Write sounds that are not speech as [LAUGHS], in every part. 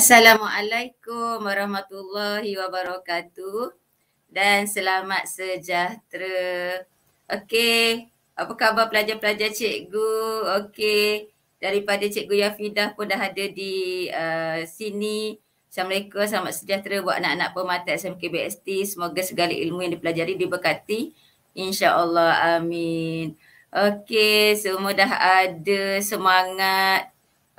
Assalamualaikum warahmatullahi wabarakatuh dan selamat sejahtera. Okey, apa khabar pelajar-pelajar cikgu? Okey, daripada cikgu Yafidah pun dah ada di uh, sini. Assalamualaikum, selamat sejahtera buat anak-anak pemata SMK BST. Semoga segala ilmu yang dipelajari diberkati. InsyaAllah, amin. Okey, semua dah ada semangat.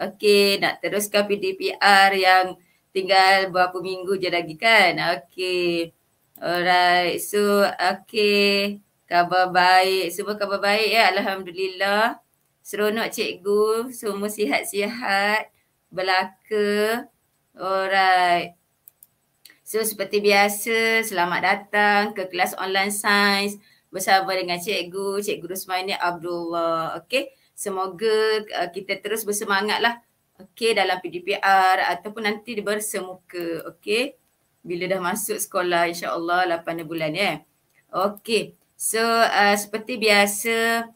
Okey, nak teruskan PDPR yang tinggal berapa minggu je lagi kan? Okey. Alright. So, okey. Khabar baik. Semua khabar baik ya. Alhamdulillah. Seronok cikgu. Semua sihat-sihat. Belaka. Alright. So, seperti biasa, selamat datang ke kelas online science bersama dengan cikgu, cikgu Rusmani Abdullah. Okey semoga uh, kita terus bersemangatlah okey dalam PDPR ataupun nanti bersemuka okey bila dah masuk sekolah insyaallah 8 bulan ya eh? okey so uh, seperti biasa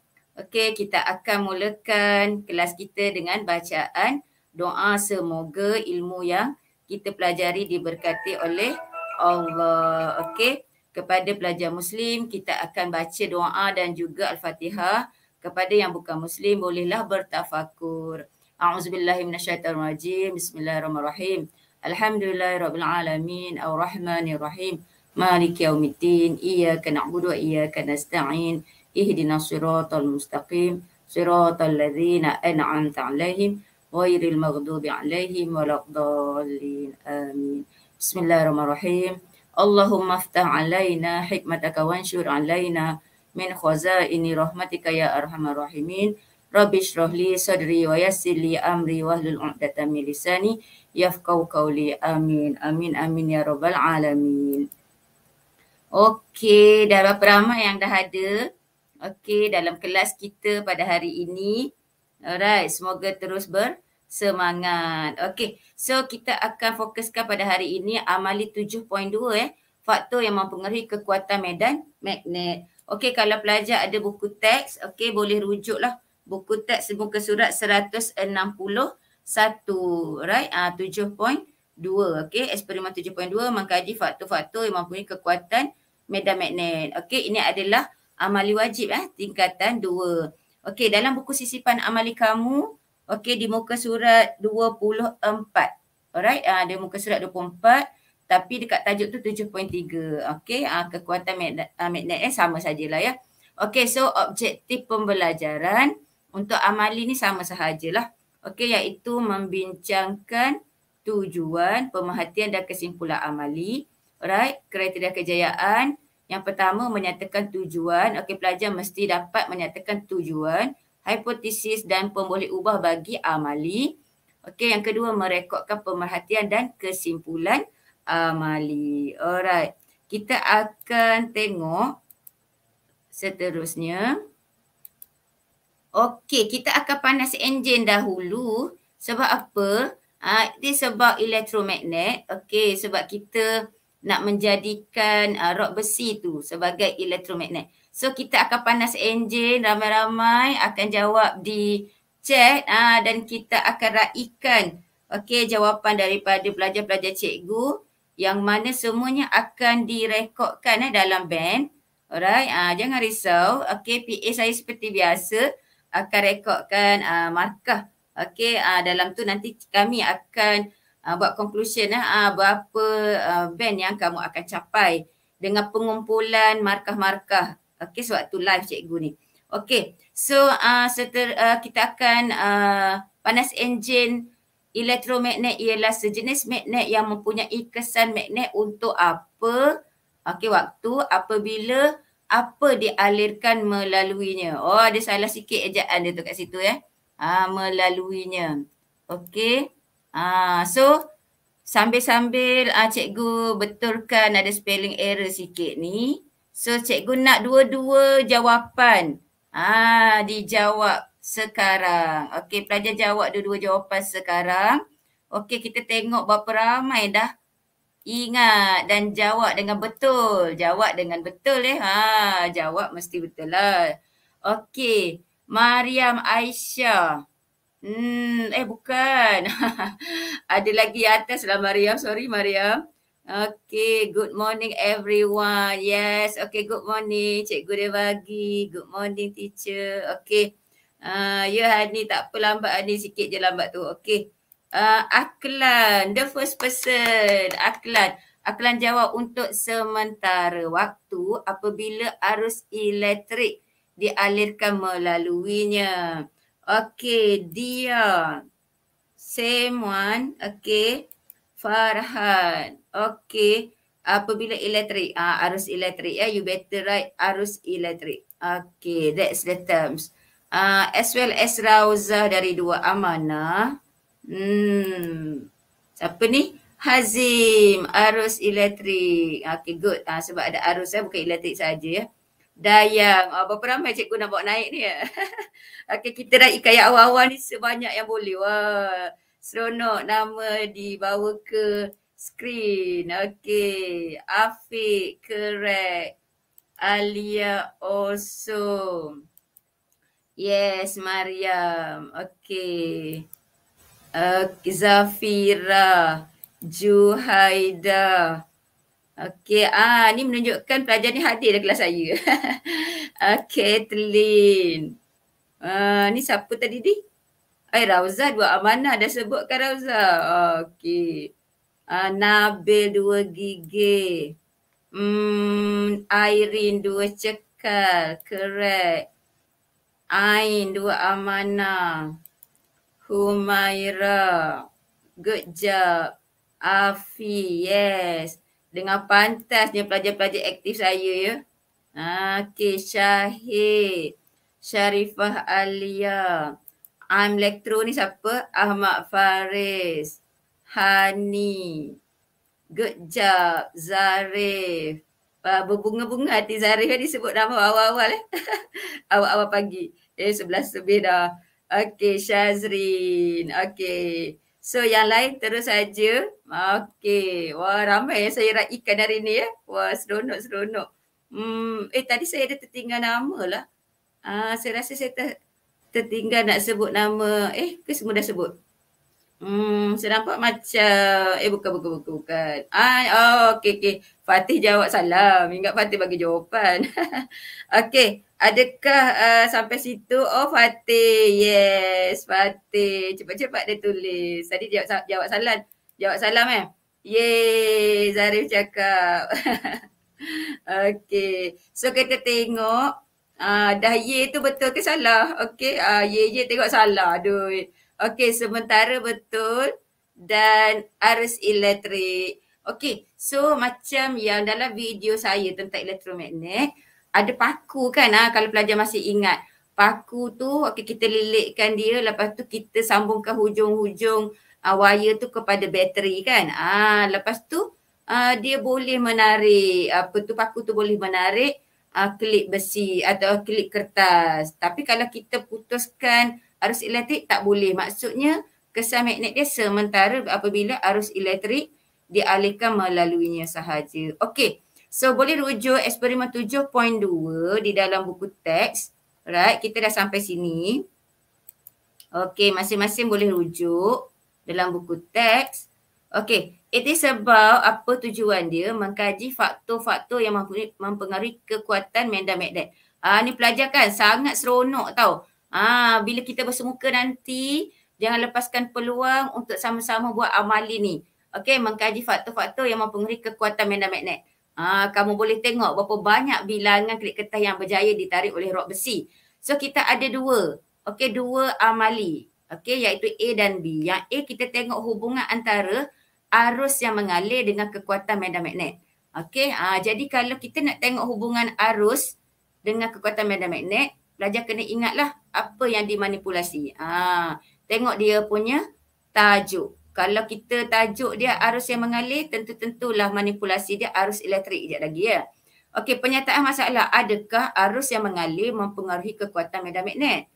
okey kita akan mulakan kelas kita dengan bacaan doa semoga ilmu yang kita pelajari diberkati oleh Allah okey kepada pelajar muslim kita akan baca doa dan juga al-Fatihah kepada yang bukan muslim bolehlah bertafakur a'udzubillahi minasyaitonirrajim bismillahirrahmanirrahim alhamdulillahirabbil alamin arrahmanirrahim maliki yaumiddin iyyaka na'budu wa iyyaka nasta'in ihdinas siratal mustaqim siratal ladzina an'amta 'alaihim ghairil maghdubi 'alaihim waladdallin amin bismillahirrahmanirrahim Allahumma aftah alaina hikmataka wanshur alaina min ini rahmatika ya arhamar rahimin. Rabbi shrah li sadri wa yassir li amri wa hlul 'uqdatam min lisani yafqahu qawli. Amin. Amin amin ya rabbal alamin. Okey, dah berapa ramai yang dah ada? Okey, dalam kelas kita pada hari ini. Alright, semoga terus ber semangat. Okey, so kita akan fokuskan pada hari ini amali 7.2 eh. Faktor yang mempengaruhi kekuatan medan magnet. Okey kalau pelajar ada buku teks, okey boleh rujuklah buku teks muka surat 161. Right? Ah, uh, 7.2. Okey. Eksperimen 7.2 mengkaji faktor-faktor yang mempunyai kekuatan medan magnet. Okey. Ini adalah amali wajib eh, tingkatan 2. Okey. Dalam buku sisipan amali kamu, okey di muka surat 24. Alright. Uh, di muka surat 24, tapi dekat tajuk tu 7.3 okey uh, kekuatan magnet, uh, ah, magnet eh sama sajalah ya okey so objektif pembelajaran untuk amali ni sama sahajalah okey iaitu membincangkan tujuan pemerhatian dan kesimpulan amali right kriteria kejayaan yang pertama menyatakan tujuan okey pelajar mesti dapat menyatakan tujuan hipotesis dan pemboleh ubah bagi amali okey yang kedua merekodkan pemerhatian dan kesimpulan Amali. Alright. Kita akan tengok seterusnya. Okey, kita akan panas enjin dahulu. Sebab apa? Ini uh, ah, sebab elektromagnet. Okey, sebab kita nak menjadikan uh, ah, rok besi tu sebagai elektromagnet. So, kita akan panas enjin ramai-ramai. Akan jawab di chat uh, dan kita akan raikan Okey, jawapan daripada pelajar-pelajar cikgu. Uh, yang mana semuanya akan direkodkan eh, dalam band. Alright, uh, jangan risau. Okay, PA saya seperti biasa akan rekodkan uh, markah. Okay, uh, dalam tu nanti kami akan uh, buat conclusion eh, uh, berapa uh, band yang kamu akan capai dengan pengumpulan markah-markah. Okay, sewaktu live cikgu ni. Okay, so uh, seter, uh, kita akan uh, panas engine elektromagnet ialah sejenis magnet yang mempunyai kesan magnet untuk apa okey waktu apabila apa dialirkan melaluinya oh ada salah sikit ejaan dia tu kat situ eh ha, melaluinya okey ha, so sambil-sambil ha, cikgu betulkan ada spelling error sikit ni so cikgu nak dua-dua jawapan ha, dijawab sekarang. Okey, pelajar jawab dua-dua jawapan sekarang. Okey, kita tengok berapa ramai dah ingat dan jawab dengan betul. Jawab dengan betul eh. Ha, jawab mesti betul lah. Okey, Mariam Aisyah. Hmm, eh bukan. [LAUGHS] Ada lagi atas lah Mariam. Sorry Mariam. Okay, good morning everyone. Yes, okay, good morning. Cikgu dia bagi. Good morning teacher. Okay. Uh, ya Hani tak apa lambat Hani sikit je lambat tu. Okey. Uh, Aklan, the first person. Aklan. Aklan jawab untuk sementara waktu apabila arus elektrik dialirkan melaluinya. Okey, dia. Same one. Okey. Farhan. Okey. Apabila elektrik. Uh, arus elektrik. ya, yeah. You better write arus elektrik. Okey, that's the terms uh, as well as Rauzah dari Dua Amanah. Hmm. Siapa ni? Hazim, arus elektrik. Ah, okay, good. Uh, sebab ada arus, eh? bukan elektrik saja ya. Dayang. Uh, berapa ramai cikgu nak bawa naik ni? Ya? [LAUGHS] okay, kita dah ikat yang awal-awal ni sebanyak yang boleh. Wah, seronok nama dibawa ke screen. Okay, Afiq, correct. Alia, awesome. Yes, Mariam. Okay. Uh, Zafira. Juhaida. Okay. Ah, ni menunjukkan pelajar ni hadir dalam kelas saya. uh, Kathleen. Uh, ni siapa tadi ni? Ay, eh, Rauza dua amanah dah sebutkan Rauza. okay. Uh, ah, Nabil dua gigi. Hmm, Irene dua cekal. Correct. Ain dua amana. Humaira. Good job. Afi, yes. Dengan pantas dia pelajar-pelajar aktif saya ya. Okay, Syahid. Syarifah Alia. I'm Electro ni siapa? Ahmad Faris. Hani. Good job, Zarif uh, berbunga-bunga hati Zarif yang disebut nama awal-awal eh. [LAUGHS] awal-awal pagi. Eh sebelas lebih dah. Okay Syazrin. Okay. So yang lain terus saja. Okay. Wah ramai yang saya raikan hari ni ya. Eh. Wah seronok-seronok. Hmm, eh tadi saya ada tertinggal nama lah. Ah, saya rasa saya ter- tertinggal nak sebut nama. Eh ke semua dah sebut? Hmm, saya nampak macam eh bukan bukan bukan bukan. ah, oh okey okey. Fatih jawab salam. Ingat Fatih bagi jawapan. [LAUGHS] okey, adakah uh, sampai situ oh Fatih. Yes, Fatih. Cepat-cepat dia tulis. Tadi jawab jawab salam. Jawab salam eh. Yeay, Zarif cakap. [LAUGHS] okey. So kita tengok uh, dah ye tu betul ke salah? Okey, uh, ye ye tengok salah. Aduh. Okey, sementara betul dan arus elektrik. Okey, so macam yang dalam video saya tentang elektromagnet, ada paku kan ha, kalau pelajar masih ingat. Paku tu, okey kita lilitkan dia, lepas tu kita sambungkan hujung-hujung uh, wire tu kepada bateri kan. Ah, ha, lepas tu uh, dia boleh menarik, apa tu paku tu boleh menarik uh, klip besi atau klip kertas. Tapi kalau kita putuskan arus elektrik tak boleh. Maksudnya kesan magnet dia sementara apabila arus elektrik dialihkan melaluinya sahaja. Okey. So boleh rujuk eksperimen 7.2 di dalam buku teks. Right, kita dah sampai sini. Okey, masing-masing boleh rujuk dalam buku teks. Okey, it is about apa tujuan dia mengkaji faktor-faktor yang mempengaruhi kekuatan medan magnet. Ah ni pelajar kan sangat seronok tau. Ah, bila kita bersemuka nanti, jangan lepaskan peluang untuk sama-sama buat amali ni. Okey, mengkaji faktor-faktor yang mempengaruhi kekuatan minda magnet. Ah, kamu boleh tengok berapa banyak bilangan klik kertas yang berjaya ditarik oleh rok besi. So, kita ada dua. Okey, dua amali. Okey, iaitu A dan B. Yang A kita tengok hubungan antara arus yang mengalir dengan kekuatan medan magnet. Okey, ah, jadi kalau kita nak tengok hubungan arus dengan kekuatan medan magnet, pelajar kena ingatlah apa yang dimanipulasi. Ha, tengok dia punya tajuk. Kalau kita tajuk dia arus yang mengalir, tentu-tentulah manipulasi dia arus elektrik sekejap lagi ya. Okey, penyataan masalah. Adakah arus yang mengalir mempengaruhi kekuatan medan magnet?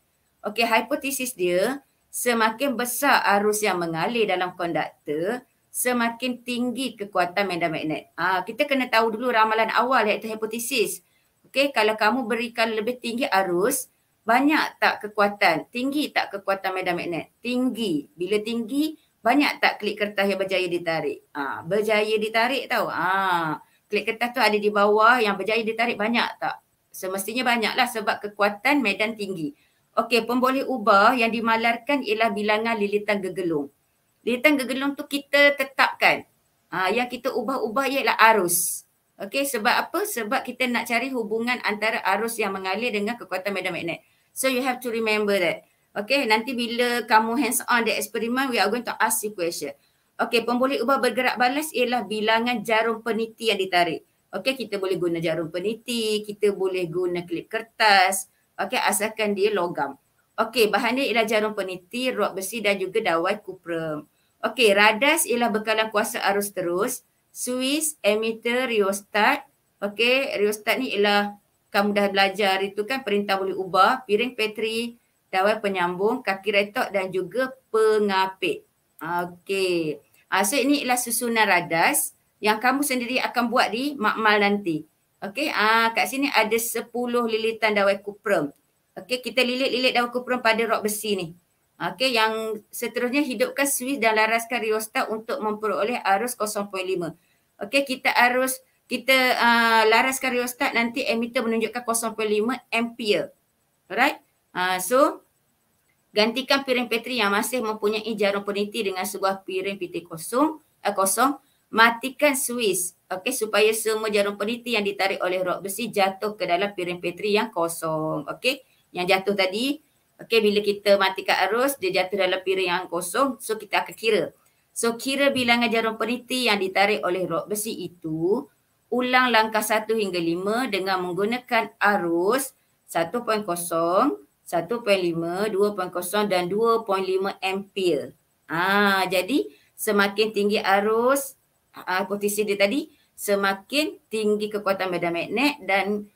Okey, hipotesis dia, semakin besar arus yang mengalir dalam konduktor, semakin tinggi kekuatan medan magnet. Ha, kita kena tahu dulu ramalan awal iaitu hipotesis. Hipotesis. Okey, kalau kamu berikan lebih tinggi arus, banyak tak kekuatan? Tinggi tak kekuatan medan magnet? Tinggi. Bila tinggi, banyak tak klik kertas yang berjaya ditarik? ha, berjaya ditarik tahu. ha, ah, klik kertas tu ada di bawah yang berjaya ditarik banyak tak? Semestinya banyaklah sebab kekuatan medan tinggi. Okey, pemboleh ubah yang dimalarkan ialah bilangan lilitan gegelung. Lilitan gegelung tu kita tetapkan. ha, yang kita ubah-ubah ialah arus. Okey, sebab apa? Sebab kita nak cari hubungan antara arus yang mengalir dengan kekuatan medan magnet. So you have to remember that. Okey, nanti bila kamu hands on the experiment, we are going to ask you question. Okey, pemboleh ubah bergerak balas ialah bilangan jarum peniti yang ditarik. Okey, kita boleh guna jarum peniti, kita boleh guna klip kertas. Okey, asalkan dia logam. Okey, bahan dia ialah jarum peniti, rod besi dan juga dawai kuprum. Okey, radas ialah bekalan kuasa arus terus. Swiss Emitter Rheostat. Okey, rheostat ni ialah kamu dah belajar itu kan perintah boleh ubah piring petri, dawai penyambung, kaki retok dan juga pengapit. Okey. Ah, so ini ialah susunan radas yang kamu sendiri akan buat di makmal nanti. Okey, ah kat sini ada 10 lilitan dawai kuprum. Okey, kita lilit-lilit dawai kuprum pada rok besi ni. Okey, yang seterusnya hidupkan swiss dan laraskan rheostat untuk memperoleh arus Okey, kita arus kita uh, laraskan rheostat nanti emitter menunjukkan 0.5 ampere. Alright? Uh, so, gantikan piring petri yang masih mempunyai jarum peniti dengan sebuah piring petri kosong. Uh, kosong. Matikan suis. Okey, supaya semua jarum peniti yang ditarik oleh rod besi jatuh ke dalam piring petri yang kosong. Okey, yang jatuh tadi. Okey, bila kita matikan arus, dia jatuh dalam piring yang kosong. So, kita akan kira. So kira bilangan jarum peniti yang ditarik oleh rok besi itu, ulang langkah 1 hingga 5 dengan menggunakan arus 1.0, 1.5, 2.0 dan 2.5 ampere. Ah, jadi semakin tinggi arus ah, ha, potensi dia tadi, semakin tinggi kekuatan medan magnet dan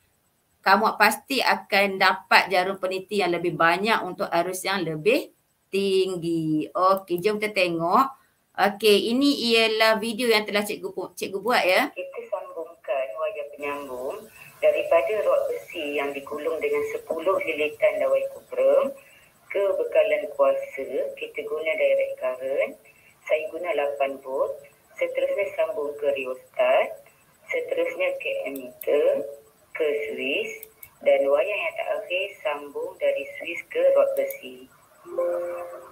kamu pasti akan dapat jarum peniti yang lebih banyak untuk arus yang lebih tinggi. Okey, jom kita tengok. Okey, ini ialah video yang telah cikgu cikgu buat ya. Kita sambungkan wayar penyambung daripada rod besi yang digulung dengan 10 lilitan dawai kubrem ke bekalan kuasa kita guna direct current saya guna 8 volt seterusnya sambung ke rheostat seterusnya ke ammeter ke Swiss dan wayar yang tak akhir sambung dari Swiss ke rod besi. Hmm.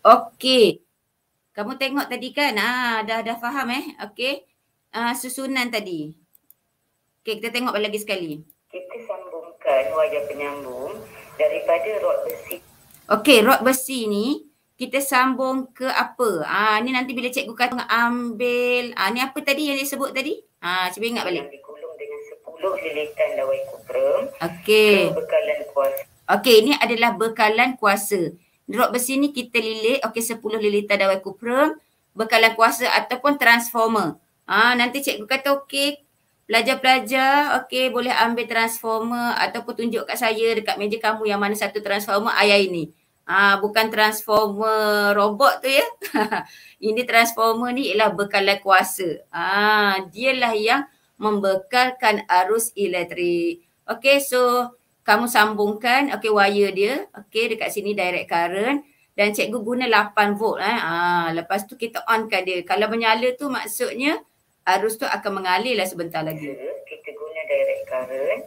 Okey. Kamu tengok tadi kan? Ah, dah dah faham eh? Okey. Uh, susunan tadi. Okey, kita tengok lagi sekali. Kita sambungkan wajah penyambung daripada rod besi. Okey, rod besi ni kita sambung ke apa? Ah, ni nanti bila cikgu kata ambil. Ah, ni apa tadi yang dia sebut tadi? Ah, cuba ingat balik. Yang dikulung dengan 10 lilitan lawai kuprum. Okey. Bekalan kuasa. Okey, ini adalah bekalan kuasa. Drop besi ni kita lilit, okey sepuluh lilit tadawai kuprum, bekalan kuasa ataupun transformer. Ha, nanti cikgu kata okey, pelajar-pelajar okey boleh ambil transformer ataupun tunjuk kat saya dekat meja kamu yang mana satu transformer ayah ini. Ha, bukan transformer robot tu ya. [LAUGHS] ini transformer ni ialah bekalan kuasa. Ha, dialah yang membekalkan arus elektrik. Okey, so kamu sambungkan okey wire dia okey dekat sini direct current dan cikgu guna 8 volt eh. Ha, lepas tu kita onkan dia. Kalau menyala tu maksudnya arus tu akan mengalir lah sebentar lagi. Kita guna direct current.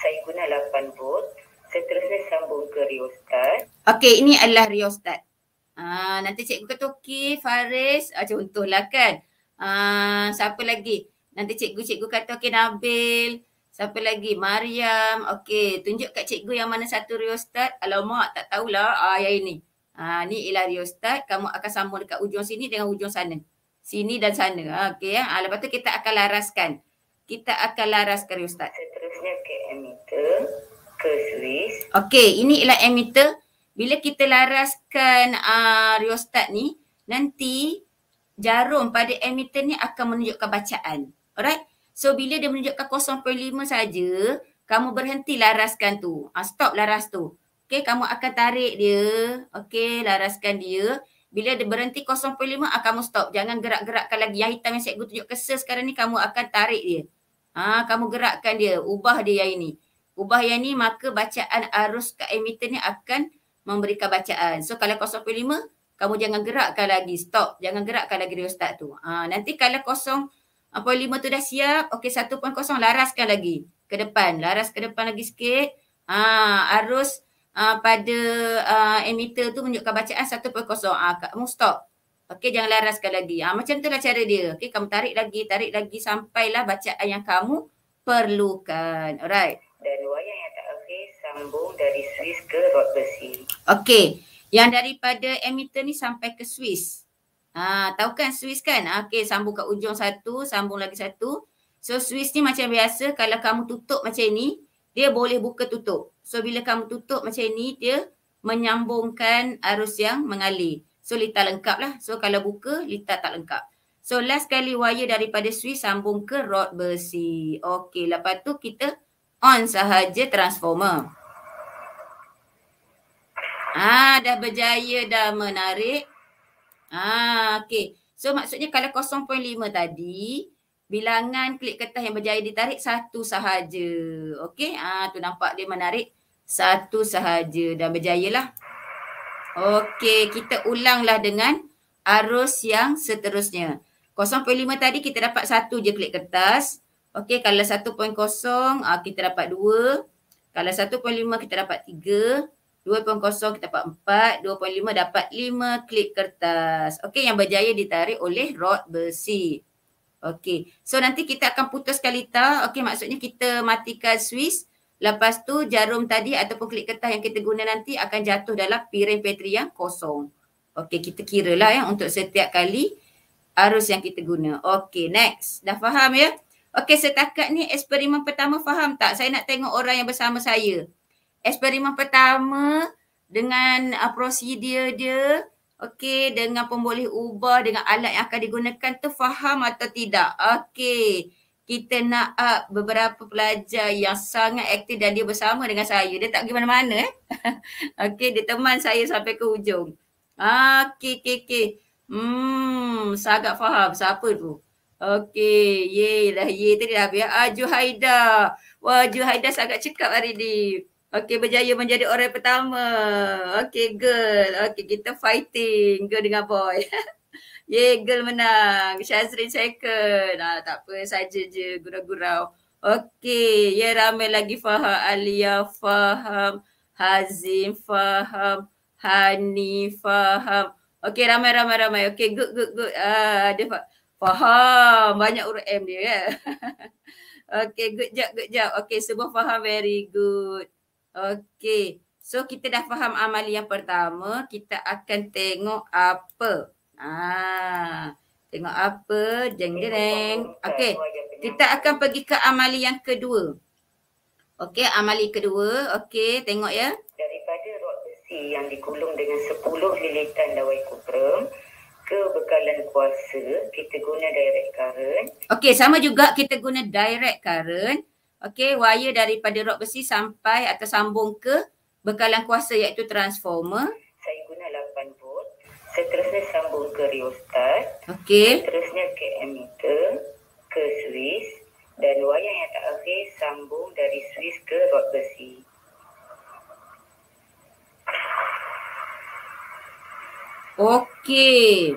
Saya guna 8 volt. Seterusnya sambung ke rheostat. Okey, ini adalah rheostat. Ha, nanti cikgu kata okey, Faris. Ha, contohlah kan. Ha, siapa lagi? Nanti cikgu-cikgu kata okey, Nabil. Siapa lagi? Mariam. Okey, tunjuk kat cikgu yang mana satu rheostat. Alamak, tak tahulah ah, yang ini. Ah, ni ialah rheostat. Kamu akan sambung dekat ujung sini dengan ujung sana. Sini dan sana. Ah, Okey, ya. Ah, lepas tu kita akan laraskan. Kita akan laraskan rheostat. Seterusnya ke emitter, ke switch. Okey, ini ialah emitter. Bila kita laraskan ah, rheostat ni, nanti jarum pada emitter ni akan menunjukkan bacaan. Alright? So bila dia menunjukkan 0.5 saja, kamu berhenti laraskan tu. Uh, stop laras tu. Okay, kamu akan tarik dia. Okay, laraskan dia. Bila dia berhenti 0.5, uh, ah, kamu stop. Jangan gerak-gerakkan lagi. Yang hitam yang saya tunjuk kesel sekarang ni, kamu akan tarik dia. Ah, kamu gerakkan dia. Ubah dia yang ini. Ubah yang ni, maka bacaan arus ke emitter ni akan memberikan bacaan. So kalau 0.5, kamu jangan gerakkan lagi. Stop. Jangan gerakkan lagi dia start tu. Ah, nanti kalau 0, 45 tu dah siap. Okey 1.0 laraskan lagi ke depan. Laras ke depan lagi sikit. Ha, arus ha, pada uh, emitter tu menunjukkan bacaan 1.0. Ah ha, Kak kamu stop. Okey jangan laraskan lagi. Ah ha, macam itulah cara dia. Okey kamu tarik lagi, tarik lagi sampailah bacaan yang kamu perlukan. Alright. Dan wayang yang tak okey sambung dari Swiss ke rod besi. Okey. Yang daripada emitter ni sampai ke Swiss. Ha, tahu kan Swiss kan? Ha, okey, sambung kat ujung satu, sambung lagi satu. So Swiss ni macam biasa kalau kamu tutup macam ni, dia boleh buka tutup. So bila kamu tutup macam ni, dia menyambungkan arus yang mengalir. So lita lengkap lah. So kalau buka, lita tak lengkap. So last kali wire daripada Swiss sambung ke rod besi. Okey, lepas tu kita on sahaja transformer. Ah, dah berjaya dah menarik. Ah, okay. So maksudnya kalau 0.5 tadi, bilangan klik kertas yang berjaya ditarik satu sahaja. Okay. Ah, tu nampak dia menarik satu sahaja dan berjaya lah. Okay. Kita ulanglah dengan arus yang seterusnya. 0.5 tadi kita dapat satu je klik kertas. Okay. Kalau 1.0 ah, kita dapat dua. Kalau 1.5 kita dapat tiga. 2.0 kita dapat 4, 2.5 dapat 5 klip kertas. Okey yang berjaya ditarik oleh rod besi. Okey. So nanti kita akan putuskan lita. Okey maksudnya kita matikan Swiss. Lepas tu jarum tadi ataupun klip kertas yang kita guna nanti akan jatuh dalam piring petri yang kosong. Okey kita kira lah ya untuk setiap kali arus yang kita guna. Okey next. Dah faham ya? Okey setakat ni eksperimen pertama faham tak? Saya nak tengok orang yang bersama saya eksperimen pertama dengan uh, prosedur dia okey dengan pemboleh ubah dengan alat yang akan digunakan tu faham atau tidak okey kita nak uh, beberapa pelajar yang sangat aktif dan dia bersama dengan saya dia tak pergi mana-mana eh [LAUGHS] okey dia teman saya sampai ke hujung okey okey okey hmm agak faham siapa tu okey lah ye tadi dah biar ah, Juhaida wah Juhaida sangat cekap hari ni Okey berjaya menjadi orang pertama. Okey girl. Okey kita fighting girl dengan boy. [LAUGHS] Yeay girl menang. Syazrin second. Ah, tak apa saja je gurau-gurau. Okey ya yeah, ramai lagi faham. Alia faham. Hazim faham. Hani faham. Okey ramai ramai ramai. Okey good good good. Ah, dia fa- faham. Banyak urut M dia ya. Yeah? [LAUGHS] okey good job good job. Okey semua faham very good. Okey. So kita dah faham amali yang pertama. Kita akan tengok apa. Ah, tengok apa. Jeng jeng. Okey. Kita akan pergi ke amali yang kedua. Okey, amali kedua. Okey, tengok ya. Daripada rot besi yang digulung dengan 10 lilitan dawai ke bekalan kuasa, kita guna direct current. Okey, sama juga kita guna direct current okey wire daripada rod besi sampai atau sambung ke bekalan kuasa iaitu transformer saya guna 8 volt seterusnya sambung ke rheostat okey seterusnya ke emitter, ke switch dan wayar yang tak okey sambung dari switch ke rod besi okey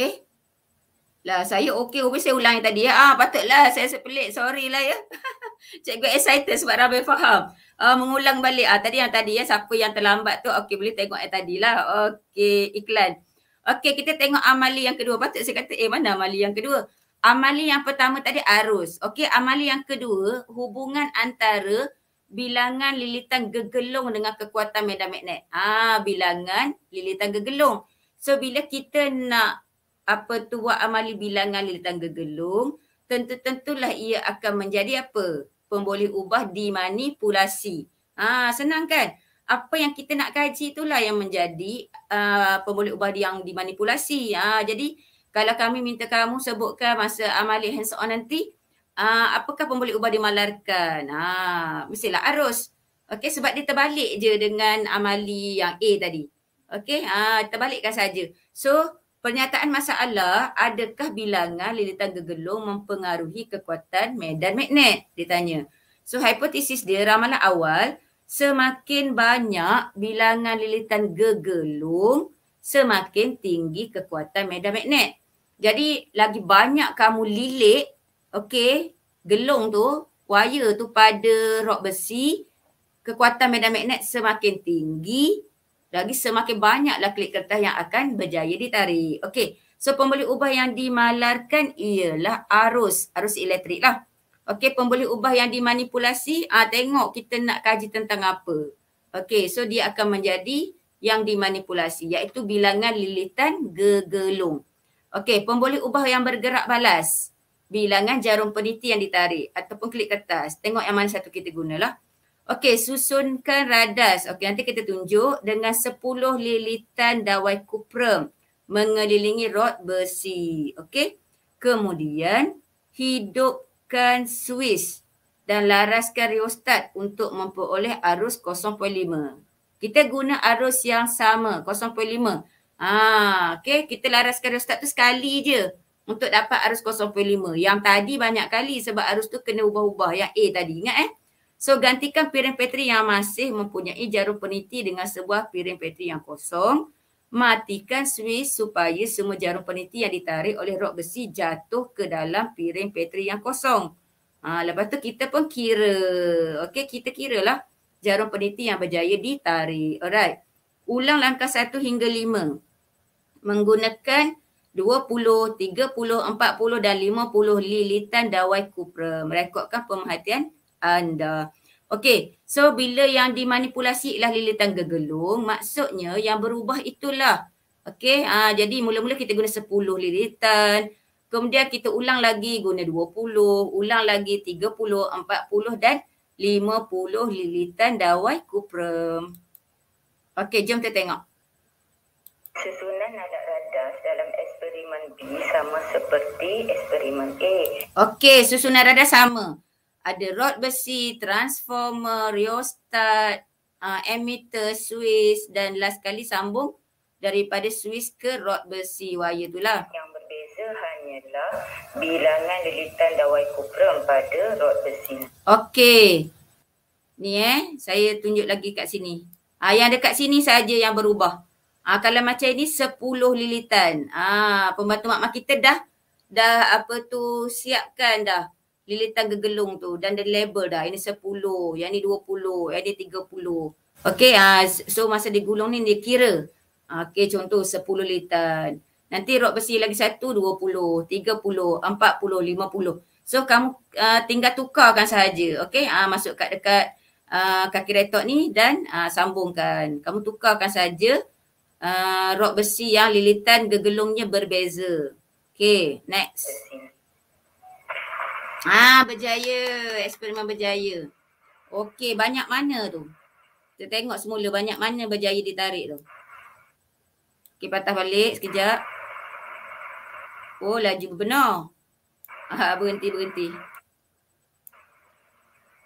eh lah saya okey okey saya ulang yang tadi ya. Ah patutlah saya rasa pelik. Sorry lah ya. [LAUGHS] Cikgu excited sebab ramai faham. Uh, mengulang balik. Ah tadi yang tadi ya siapa yang terlambat tu okey boleh tengok yang tadi lah. Okey iklan. Okey kita tengok amali yang kedua. Patut saya kata eh mana amali yang kedua? Amali yang pertama tadi arus. Okey amali yang kedua hubungan antara bilangan lilitan gegelung dengan kekuatan medan magnet. Ah bilangan lilitan gegelung. So bila kita nak apa tu wa amali bilangan lil tangga gelung tentu-tentulah ia akan menjadi apa pemboleh ubah di manipulasi ha senang kan apa yang kita nak kaji itulah yang menjadi uh, pemboleh ubah yang dimanipulasi ha jadi kalau kami minta kamu sebutkan masa amali hands on nanti Uh, apakah pemboleh ubah dimalarkan? Ha, mestilah arus. Okey sebab dia terbalik je dengan amali yang A tadi. Okey, ha, terbalikkan saja. So Pernyataan masalah, adakah bilangan lilitan gegelung mempengaruhi kekuatan medan magnet? Dia tanya. So hipotesis dia ramalan awal, semakin banyak bilangan lilitan gegelung, semakin tinggi kekuatan medan magnet. Jadi lagi banyak kamu lilit, okey, gelung tu, wire tu pada rok besi, kekuatan medan magnet semakin tinggi, lagi semakin banyaklah klik kertas yang akan berjaya ditarik. Okey. So pembeli ubah yang dimalarkan ialah arus. Arus elektrik lah. Okey. Pembeli ubah yang dimanipulasi. Ah, tengok kita nak kaji tentang apa. Okey. So dia akan menjadi yang dimanipulasi iaitu bilangan lilitan gegelung. Okey. Pembeli ubah yang bergerak balas. Bilangan jarum peniti yang ditarik ataupun klik kertas. Tengok yang mana satu kita gunalah. Okey, susunkan radas. Okey, nanti kita tunjuk dengan 10 lilitan dawai kuprem mengelilingi rod besi. Okey. Kemudian, hidupkan swiss dan laraskan rheostat untuk memperoleh arus 0.5. Kita guna arus yang sama, 0.5. Ah, ha, okey, kita laraskan rheostat tu sekali je untuk dapat arus 0.5. Yang tadi banyak kali sebab arus tu kena ubah-ubah yang A tadi. Ingat eh? So gantikan piring petri yang masih mempunyai jarum peniti dengan sebuah piring petri yang kosong. Matikan suis supaya semua jarum peniti yang ditarik oleh rok besi jatuh ke dalam piring petri yang kosong. Ha, lepas tu kita pun kira. Okey, kita kiralah jarum peniti yang berjaya ditarik. Alright. Ulang langkah satu hingga lima Menggunakan dua puluh, tiga puluh, empat puluh dan lima puluh lilitan dawai kupra. Merekodkan pemerhatian anda. Okey, so bila yang dimanipulasi ialah lilitan gegelung, maksudnya yang berubah itulah. Okey, ha, jadi mula-mula kita guna 10 lilitan, kemudian kita ulang lagi guna 20, ulang lagi 30, 40 dan 50 lilitan dawai kuprum. Okey, jom kita tengok. Susunan nada radas dalam eksperimen B sama seperti eksperimen A. Okey, susunan radas sama ada rod besi, transformer, rheostat, uh, emitter, Swiss dan last kali sambung daripada Swiss ke rod besi wire tu lah. Yang berbeza hanyalah bilangan lilitan dawai kuprum pada rod besi. Okey. Ni eh, saya tunjuk lagi kat sini. Ah yang dekat sini saja yang berubah. Ah kalau macam ini 10 lilitan. Ah pembantu mak mak kita dah dah apa tu siapkan dah lilitan gegelung tu dan dia label dah ini 10, yang ni 20, yang ni 30. Okey, uh, so masa digulung ni dia kira. Uh, Okey, contoh 10 lilitan. Nanti rok besi lagi satu 20, 30, 40, 50. So kamu uh, tinggal tukarkan saja, Okey, uh, masuk kat dekat uh, kaki retok ni dan uh, sambungkan. Kamu tukarkan sahaja uh, rok besi yang lilitan gegelungnya berbeza. Okey, next. Ah berjaya. Eksperimen berjaya. Okey, banyak mana tu? Kita tengok semula banyak mana berjaya ditarik tu. Okey, patah balik sekejap. Oh, laju berbenar. Ah, berhenti, berhenti.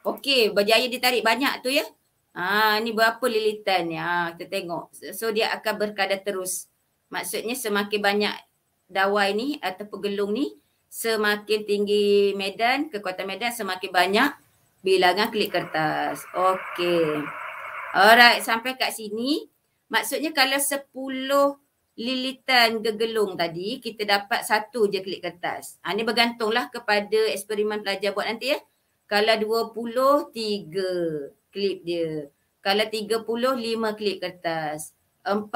Okey, berjaya ditarik banyak tu ya. Ah, ni berapa lilitan ni? Ah, kita tengok. So, dia akan berkadar terus. Maksudnya semakin banyak dawai ni atau pegelung ni, semakin tinggi medan, kekuatan medan semakin banyak bilangan klik kertas. Okey. Alright, sampai kat sini. Maksudnya kalau 10 lilitan gegelung tadi, kita dapat satu je klik kertas. Ha, ini bergantunglah kepada eksperimen pelajar buat nanti ya. Kalau 20, 3 klip dia. Kalau 30, 5 klik kertas. 40,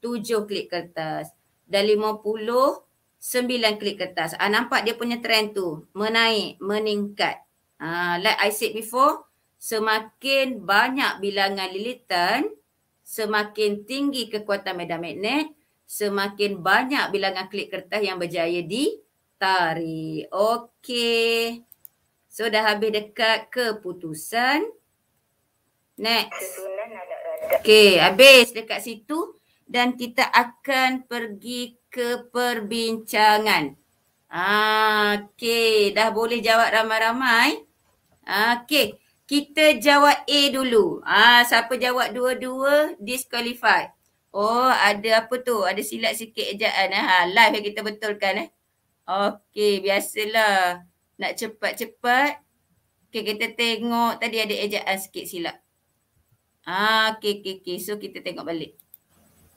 7 klik kertas. Dan 50, 9 klik kertas. Ah, nampak dia punya trend tu. Menaik, meningkat. Ah, like I said before, semakin banyak bilangan lilitan, semakin tinggi kekuatan medan magnet, semakin banyak bilangan klik kertas yang berjaya ditarik. Okey. So dah habis dekat keputusan. Next. Okey, habis dekat situ dan kita akan pergi ke perbincangan. Okey, dah boleh jawab ramai-ramai. Okey, kita jawab A dulu. Ah, siapa jawab dua-dua disqualify. Oh, ada apa tu? Ada silap sikit ejaan eh. Ha, live yang kita betulkan eh. Okey, biasalah. Nak cepat-cepat. Okey, kita tengok tadi ada ejaan sikit silap. Ah, okey, okey, okey. So kita tengok balik.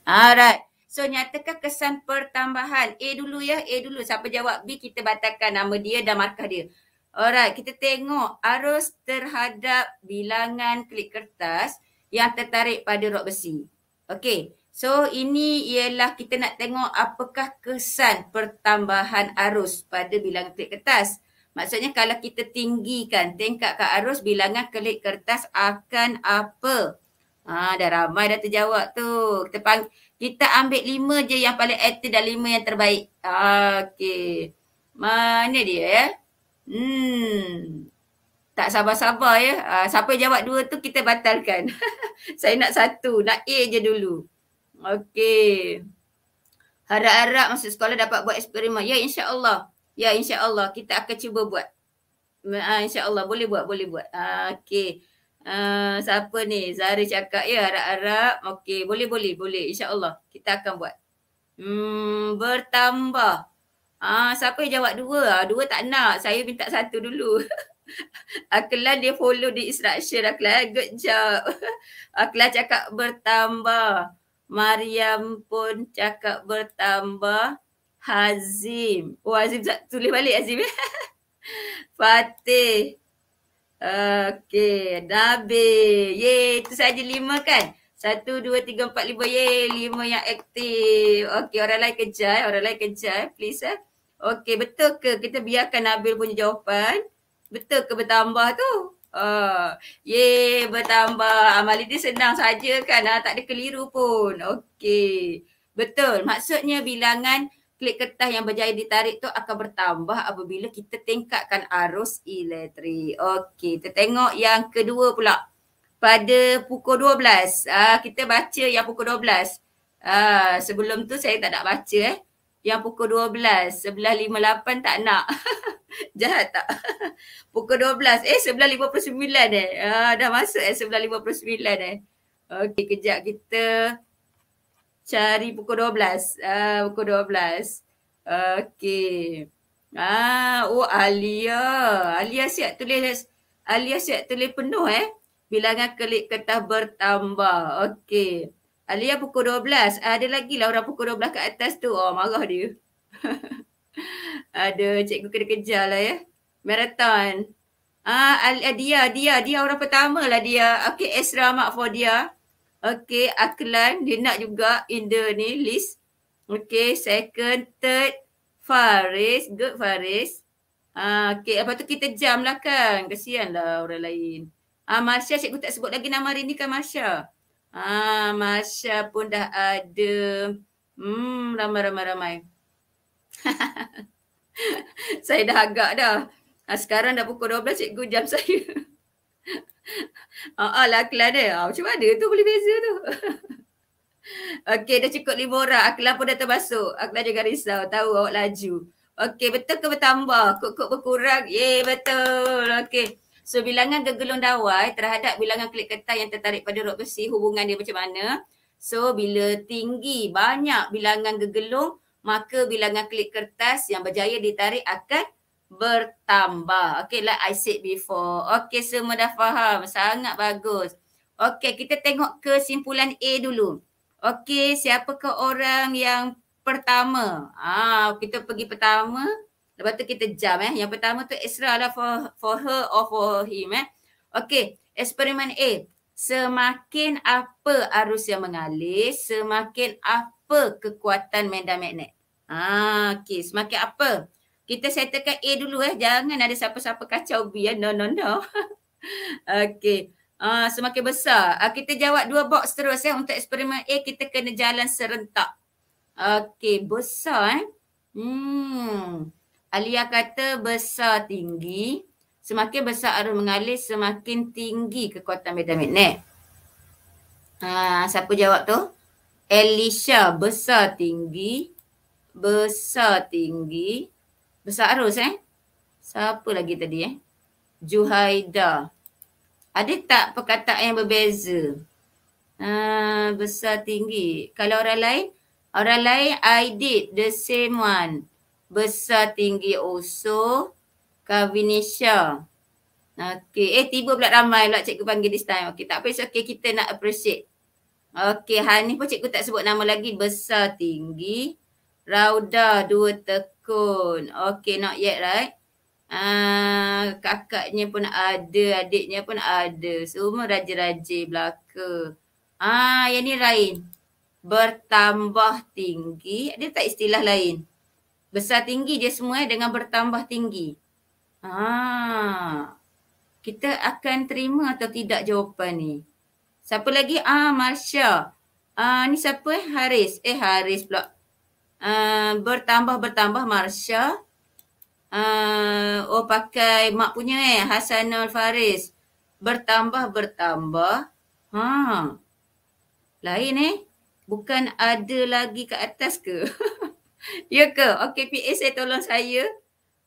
Alright. So nyatakan kesan pertambahan. A dulu ya. A dulu. Siapa jawab B kita batalkan nama dia dan markah dia. Alright. Kita tengok arus terhadap bilangan klik kertas yang tertarik pada rok besi. Okay. So ini ialah kita nak tengok apakah kesan pertambahan arus pada bilangan klik kertas. Maksudnya kalau kita tinggikan tingkatkan arus bilangan klik kertas akan apa? Ah, dah ramai dah terjawab tu. Kita pang kita ambil lima je yang paling aktif dan lima yang terbaik. Ah, Okey. Mana dia ya? Hmm. Tak sabar-sabar ya. Ah, siapa jawab dua tu kita batalkan. [LAUGHS] Saya nak satu. Nak A je dulu. Okey. Harap-harap masuk sekolah dapat buat eksperimen. Ya insya-Allah. Ya insya-Allah kita akan cuba buat. Ah, insya-Allah boleh buat, boleh buat. Ah, Okey. Uh, siapa ni? Zara cakap ya harap-harap. Okey, boleh boleh boleh. Insya-Allah kita akan buat. Hmm, bertambah. Ah, uh, siapa yang jawab dua? Ah, dua tak nak. Saya minta satu dulu. [LAUGHS] Akhlan dia follow di instruction Akhlan. Good job. [LAUGHS] Akhlan cakap bertambah. Mariam pun cakap bertambah. Hazim. Oh, Hazim tulis balik Hazim. Eh? [LAUGHS] Fatih. Okey, dah habis. Yeay, itu saja lima kan? Satu, dua, tiga, empat, lima. Yeay, lima yang aktif. Okey, orang lain kejar. Eh. Orang lain kejar. Eh. Please, eh. Okey, betul ke kita biarkan Nabil punya jawapan? Betul ke bertambah tu? Oh, yeay, bertambah. Amal ini senang saja kan? Ha? Tak ada keliru pun. Okey. Betul. Maksudnya bilangan klik kertas yang berjaya ditarik tu akan bertambah apabila kita tingkatkan arus elektrik. Okey, kita tengok yang kedua pula. Pada pukul 12, uh, ah, kita baca yang pukul 12. Uh, ah, sebelum tu saya tak nak baca eh. Yang pukul 12, sebelah 58 tak nak. [LAUGHS] Jahat tak? [LAUGHS] pukul 12, eh sebelah 59 eh. Uh, dah masuk eh sebelah 59 eh. Okey, kejap kita cari pukul 12. Uh, ah, pukul 12. Uh, okay. Ah, oh Alia. Alia siap tulis. Alia siap tulis penuh eh. Bilangan klik kertas bertambah. okey. Alia pukul 12. Uh, ah, ada lagi lah orang pukul 12 kat atas tu. Oh marah dia. [LAUGHS] ada cikgu kena kejar lah ya. Marathon. Ah, uh, Alia, dia, dia, dia orang pertama lah dia. Okey, Esra mak for dia. Okay, Aklan dia nak juga in the ni list. Okay, second, third, Faris. Good, Faris. Ah, okay, lepas tu kita jam lah kan. Kesianlah orang lain. Ah, Masya, cikgu tak sebut lagi nama hari ni kan Masya? Ah, Masya pun dah ada. Hmm, ramai-ramai-ramai. [LAUGHS] saya dah agak dah. Ah, sekarang dah pukul 12 cikgu jam [LAUGHS] saya. [LAUGHS] Ah, ah, lah, Aklan dia. Ah, macam mana tu boleh beza tu? [LAUGHS] Okey, dah cukup lima orang. Aklan pun dah termasuk. Aklan jangan risau. Tahu awak laju. Okey, betul ke bertambah? Kok-kok berkurang? Yeay, betul. Okey. So, bilangan gegelung dawai terhadap bilangan klik ketai yang tertarik pada rok besi, hubungan dia macam mana? So, bila tinggi banyak bilangan gegelung, maka bilangan klik kertas yang berjaya ditarik akan bertambah. Okay, like I said before. Okay, semua dah faham. Sangat bagus. Okay, kita tengok kesimpulan A dulu. Okay, siapakah orang yang pertama? Ah, kita pergi pertama. Lepas tu kita jam eh. Yang pertama tu Esra lah for, for her or for him eh. Okay, eksperimen A. Semakin apa arus yang mengalir, semakin apa kekuatan medan magnet. Ah, okay, semakin apa? kita settlekan A dulu eh. Jangan ada siapa-siapa kacau B ya. No, no, no. [LAUGHS] Okey. Uh, semakin besar. Uh, kita jawab dua box terus ya. Eh. Untuk eksperimen A, kita kena jalan serentak. Okey. Besar eh. Hmm. Alia kata besar tinggi. Semakin besar arus mengalir, semakin tinggi kekuatan medan magnet. Ha, ah, siapa jawab tu? Alicia, besar tinggi. Besar tinggi. Besar arus eh. Siapa lagi tadi eh? Juhaida. Ada tak perkataan yang berbeza? Uh, besar tinggi. Kalau orang lain? Orang lain, I did the same one. Besar tinggi also. Kavinisha. Okay. Eh, tiba pula ramai pula cikgu panggil this time. Okay, tak apa. It's okay. Kita nak appreciate. Okay, Hanif pun cikgu tak sebut nama lagi. Besar tinggi. Rauda, dua teka. Kun. Okay, not yet right? uh, kakaknya pun ada, adiknya pun ada. Semua raja-raja belaka. Ah, yang ni lain. Bertambah tinggi. Ada tak istilah lain? Besar tinggi dia semua eh, dengan bertambah tinggi. Ah. Kita akan terima atau tidak jawapan ni? Siapa lagi? Ah, Marsha. Ah, ni siapa eh? Haris. Eh, Haris pula. Eh, bertambah-bertambah Marsha. Uh, oh pakai mak punya eh Hasanul Faris. Bertambah-bertambah. Ha. Lain eh. Bukan ada lagi kat atas ke? [LAUGHS] ya ke? Okey PA saya tolong saya.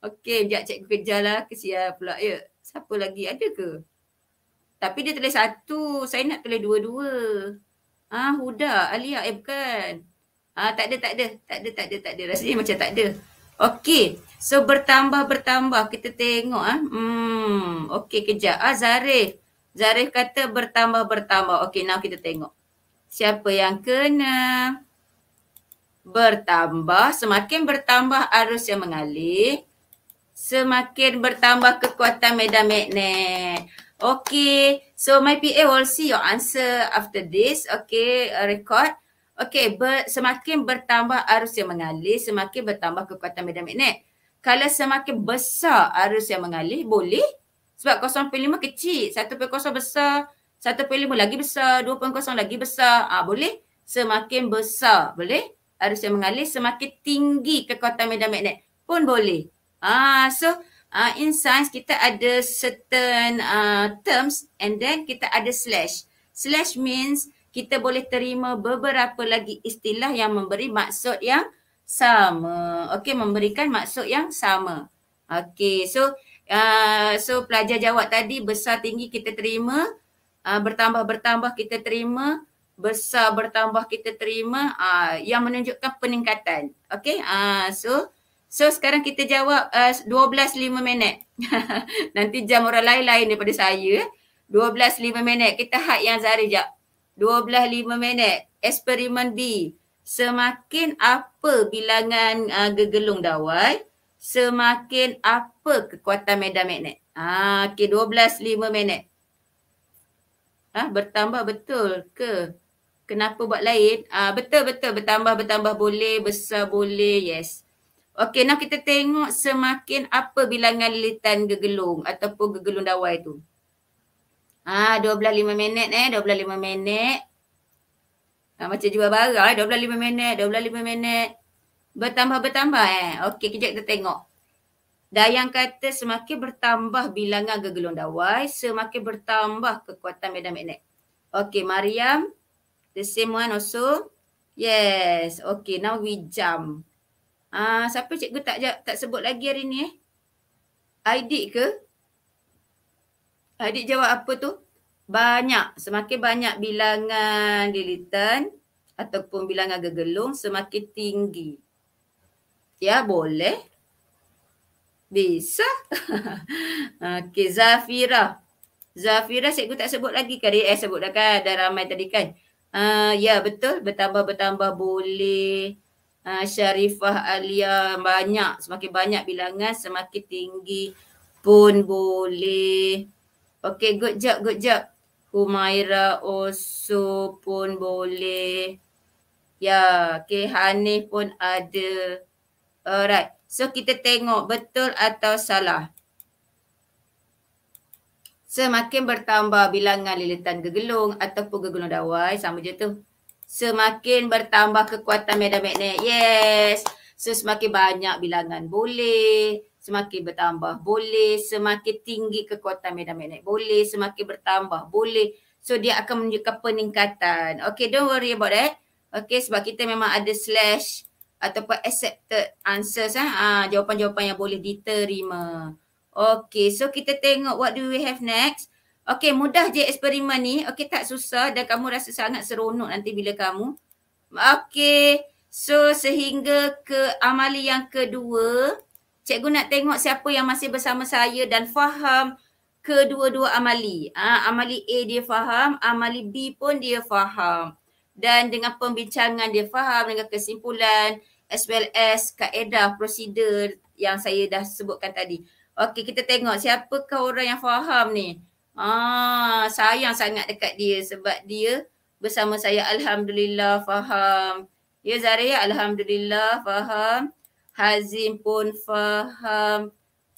Okey, jap cek kerja lah. Kesian pula ya. Siapa lagi ada ke? Tapi dia tulis satu. Saya nak tulis dua-dua. Ah, Huda, Alia. Eh, bukan. Ah, tak ada, tak ada. Tak ada, tak ada, tak ada. Rasanya macam tak ada. Okey. So bertambah-bertambah. Kita tengok. Ah. Hmm. Okey, kejap. Ah, Zarif. Zarif kata bertambah-bertambah. Okey, now kita tengok. Siapa yang kena? Bertambah. Semakin bertambah arus yang mengalir. Semakin bertambah kekuatan medan magnet. Okey. So my PA will see your answer after this. Okey, uh, record. Okey, ber, semakin bertambah arus yang mengalir, semakin bertambah kekuatan medan magnet. Kalau semakin besar arus yang mengalir, boleh. Sebab 0.5 kecil, 1.0 besar, 1.5 lagi besar, 2.0 lagi besar. Ah ha, boleh. Semakin besar, boleh. Arus yang mengalir semakin tinggi kekuatan medan magnet pun boleh. Ah ha, so ah uh, in science kita ada certain uh, terms and then kita ada slash. Slash means kita boleh terima beberapa lagi istilah yang memberi maksud yang sama. Okey, memberikan maksud yang sama. Okey, so uh, so pelajar jawab tadi besar tinggi kita terima, uh, bertambah-bertambah uh, kita terima, besar bertambah kita terima uh, yang menunjukkan peningkatan. Okey, uh, so so sekarang kita jawab uh, 12.5 minit. [LAUGHS] Nanti jam orang lain-lain daripada saya. 12.5 minit. Kita hak yang Zahri jap. 12.5 minit. Eksperimen B. Semakin apa bilangan uh, gegelung dawai, semakin apa kekuatan medan magnet. Ah, okey 12.5 minit. Ah, bertambah betul ke? Kenapa buat lain? Ah, betul betul bertambah bertambah boleh, besar boleh, yes. Okey, nak kita tengok semakin apa bilangan lilitan gegelung ataupun gegelung dawai tu. Ah 12 5 minit eh 12 5 minit. Ha, macam jual barang eh 12 5 minit 12 5 minit. Bertambah-bertambah eh. Okey kejap kita tengok. yang kata semakin bertambah bilangan gegelung dawai, semakin bertambah kekuatan medan magnet. Okey Mariam, the same one also. Yes. Okey, now we jump. Ah, uh, siapa cikgu tak tak sebut lagi hari ni eh? ID ke? Adik jawab apa tu? Banyak. Semakin banyak bilangan deletan ataupun bilangan gegelung semakin tinggi. Ya boleh. Bisa. [LAUGHS] Okey Zafira. Zafira cikgu tak sebut lagi kan? Eh sebut dah kan? Dah ramai tadi kan? Uh, ya betul. Bertambah-bertambah boleh. Uh, Syarifah Alia banyak. Semakin banyak bilangan semakin tinggi pun boleh. Okay, good job, good job. Humaira also pun boleh. Ya, yeah, okay. Hanif pun ada. Alright. So, kita tengok betul atau salah. Semakin bertambah bilangan lilitan gegelung ataupun gegelung dawai. Sama je tu. Semakin bertambah kekuatan medan magnet. Yes. So, semakin banyak bilangan boleh semakin bertambah. Boleh semakin tinggi kekuatan medan magnet. Boleh semakin bertambah. Boleh. So dia akan menunjukkan peningkatan. Okay don't worry about that. Okay sebab kita memang ada slash ataupun accepted answers. Ha? Ha, jawapan-jawapan yang boleh diterima. Okay so kita tengok what do we have next. Okay mudah je eksperimen ni. Okay tak susah dan kamu rasa sangat seronok nanti bila kamu. Okay so sehingga ke amali yang kedua cikgu nak tengok siapa yang masih bersama saya dan faham kedua-dua amali. Ah, amali A dia faham, amali B pun dia faham. Dan dengan pembincangan dia faham dengan kesimpulan as well as kaedah, prosedur yang saya dah sebutkan tadi. Okey, kita tengok siapakah orang yang faham ni. Ah, sayang sangat dekat dia sebab dia bersama saya. Alhamdulillah faham. Ya Zaria, Alhamdulillah faham. Hazim pun faham.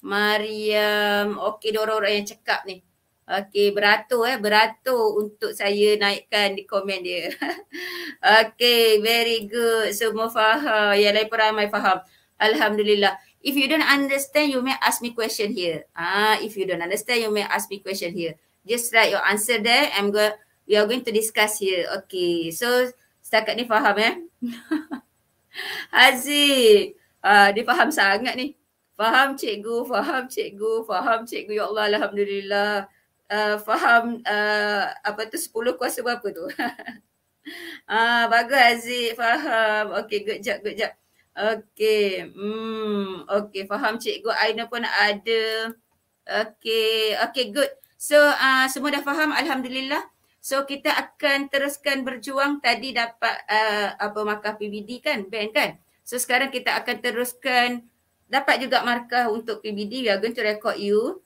Mariam. Okey, dia orang-orang yang cakap ni. Okey, beratur eh. Beratur untuk saya naikkan di komen dia. [LAUGHS] Okey, very good. Semua faham. ya lain pun ramai faham. Alhamdulillah. If you don't understand, you may ask me question here. Ah, If you don't understand, you may ask me question here. Just write your answer there. I'm going, we are going to discuss here. Okay. So, setakat ni faham eh. [LAUGHS] Aziz uh, dia faham sangat ni. Faham cikgu, faham cikgu, faham cikgu. Ya Allah, Alhamdulillah. Uh, faham uh, apa tu sepuluh kuasa berapa tu. [LAUGHS] ah, bagus Aziz, faham. Okay, good job, good job. Okay, hmm, okay, faham cikgu. Aina pun ada. Okay, okay, good. So, uh, semua dah faham, Alhamdulillah. So, kita akan teruskan berjuang tadi dapat uh, apa markah PBD kan, band kan? So sekarang kita akan teruskan dapat juga markah untuk PBD we are going to record you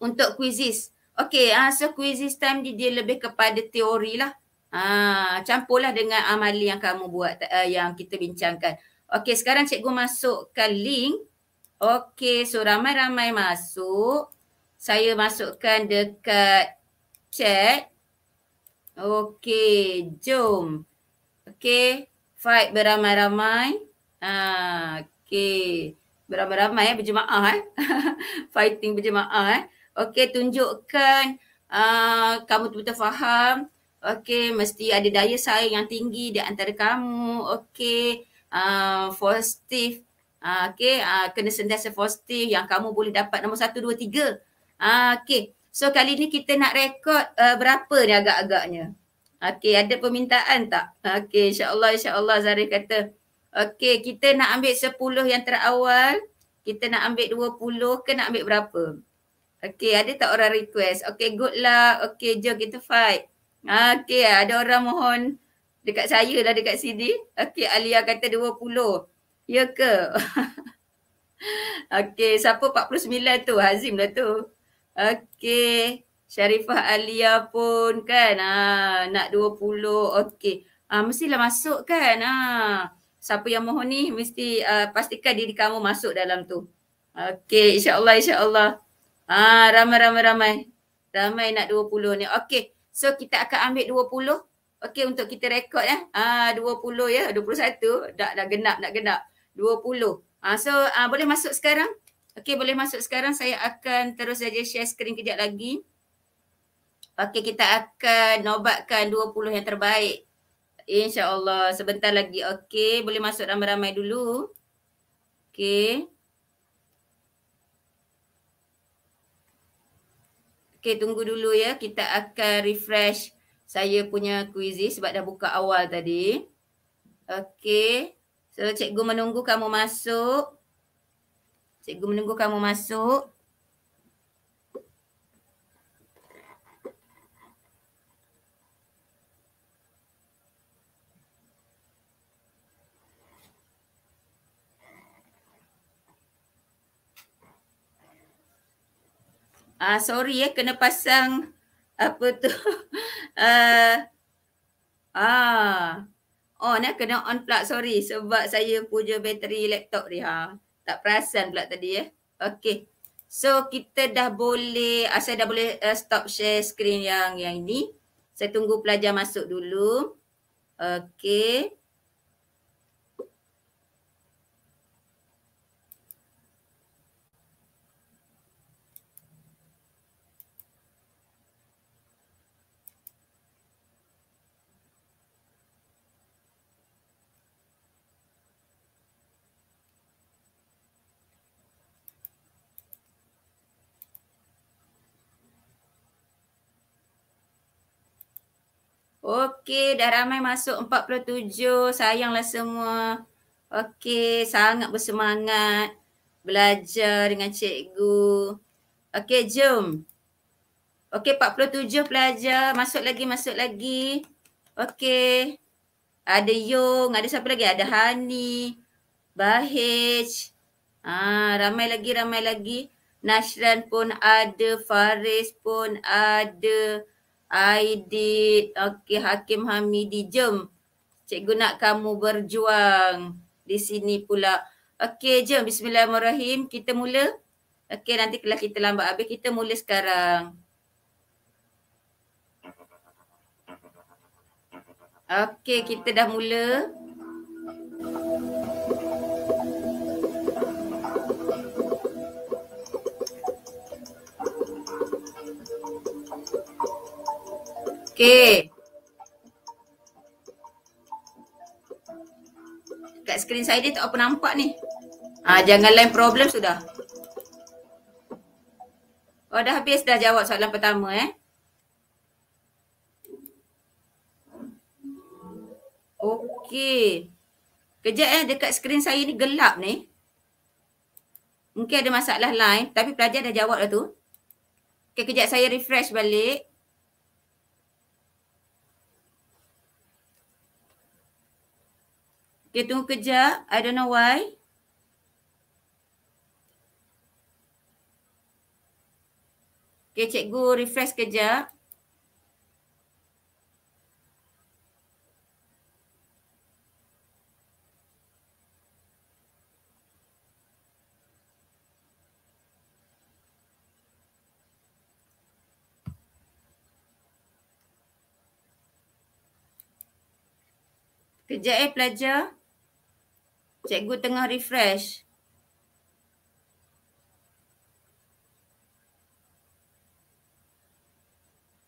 untuk quizzes. Okay, uh, so quizzes time dia, dia lebih kepada teori lah. Uh, campurlah dengan amali yang kamu buat, uh, yang kita bincangkan. Okay, sekarang cikgu masukkan link. Okay, so ramai-ramai masuk. Saya masukkan dekat chat. Okay, jom. Okay fight beramai-ramai. Ha, okay. Beramai-ramai eh, berjemaah eh. [LAUGHS] Fighting berjemaah eh. Okay, tunjukkan uh, kamu tu betul faham. Okay, mesti ada daya saing yang tinggi di antara kamu. Okay, uh, ha, positif. Uh, ha, okay, uh, kena sentiasa positif yang kamu boleh dapat nombor satu, dua, tiga. okay, so kali ni kita nak rekod uh, berapa ni agak-agaknya? Okey, ada permintaan tak? Okey, insyaAllah, insyaAllah Zahri kata. Okey, kita nak ambil sepuluh yang terawal. Kita nak ambil dua puluh ke nak ambil berapa? Okey, ada tak orang request? Okey, good luck. Okey, jom kita fight. Okey, ada orang mohon dekat saya lah dekat sini. Okey, Alia kata dua puluh. Ya ke? [LAUGHS] Okey, siapa 49 tu? Hazim lah tu. Okey. Sharifah Alia pun kan ha, nak 20 okey ha, mestilah masuk kan ha. siapa yang mohon ni mesti uh, pastikan diri kamu masuk dalam tu okey insyaallah insyaallah ha, ramai ramai ramai ramai nak 20 ni okey so kita akan ambil 20 okey untuk kita rekod eh. ya. ha, 20 ya 21 dak dah genap dah genap 20 ha, so uh, boleh masuk sekarang okey boleh masuk sekarang saya akan terus saja share screen kejap lagi Okey kita akan nobatkan 20 yang terbaik. InsyaAllah sebentar lagi. Okey boleh masuk ramai-ramai dulu. Okey. Okey tunggu dulu ya. Kita akan refresh saya punya kuisi sebab dah buka awal tadi. Okey. So cikgu menunggu kamu masuk. Cikgu menunggu kamu masuk. Ah uh, sorry eh kena pasang apa tu? [LAUGHS] Ah uh, ah on eh kena on pula sorry sebab saya punya bateri laptop dia. Ah, tak perasan pula tadi eh. Okey. So kita dah boleh uh, saya dah boleh uh, stop share screen yang yang ini. Saya tunggu pelajar masuk dulu. Okey. Okey, dah ramai masuk 47. Sayanglah semua. Okey, sangat bersemangat belajar dengan cikgu. Okey, jom. Okey, 47 pelajar. Masuk lagi, masuk lagi. Okey. Ada Yong, ada siapa lagi? Ada Hani, Bahij. Ah, ha, ramai lagi, ramai lagi. Nashran pun ada, Faris pun ada. Aidit, did. Okay, Hakim Hamidi. Jom. Cikgu nak kamu berjuang. Di sini pula. Okay, jom. Bismillahirrahmanirrahim. Kita mula. Okay, nanti kalau kita lambat habis, kita mula sekarang. Okay, kita dah mula. que kat screen saya ni tak apa nampak ni. Ha, jangan lain problem sudah. Oh, dah habis dah jawab soalan pertama eh. Okey. Kejap eh dekat screen saya ni gelap ni. Mungkin ada masalah lain tapi pelajar dah jawab dah tu. Okey kejap saya refresh balik. Okay, tunggu kejap. I don't know why. Okay, cikgu refresh kejap. Kejap eh pelajar. Cikgu tengah refresh.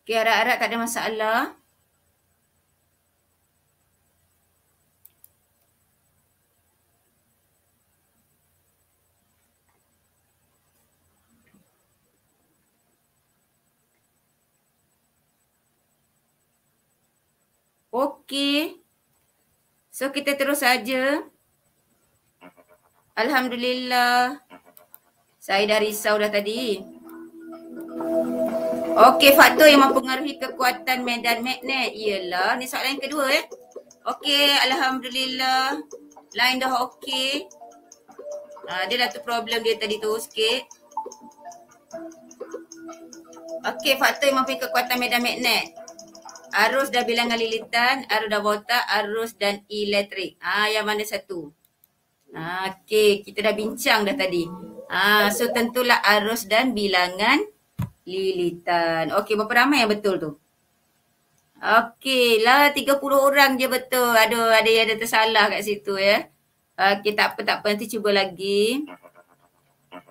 Okay, harap-harap tak ada masalah. Okey. So kita terus saja. Alhamdulillah. Saya dah risau dah tadi. Okey, faktor yang mempengaruhi kekuatan medan magnet ialah ni soalan kedua eh. Okey, alhamdulillah. Line dah okey. Ah, dia dah tu problem dia tadi tu sikit. Okey, faktor yang mempengaruhi kekuatan medan magnet. Arus dah bilangan lilitan, arus dah botak, arus dan elektrik. Ah, yang mana satu? Okey, kita dah bincang dah tadi. Ah, so tentulah arus dan bilangan lilitan. Okey, berapa ramai yang betul tu? Okey, lah 30 orang je betul. Aduh, ada yang ada tersalah kat situ ya. Okey, tak apa, tak apa. Nanti cuba lagi.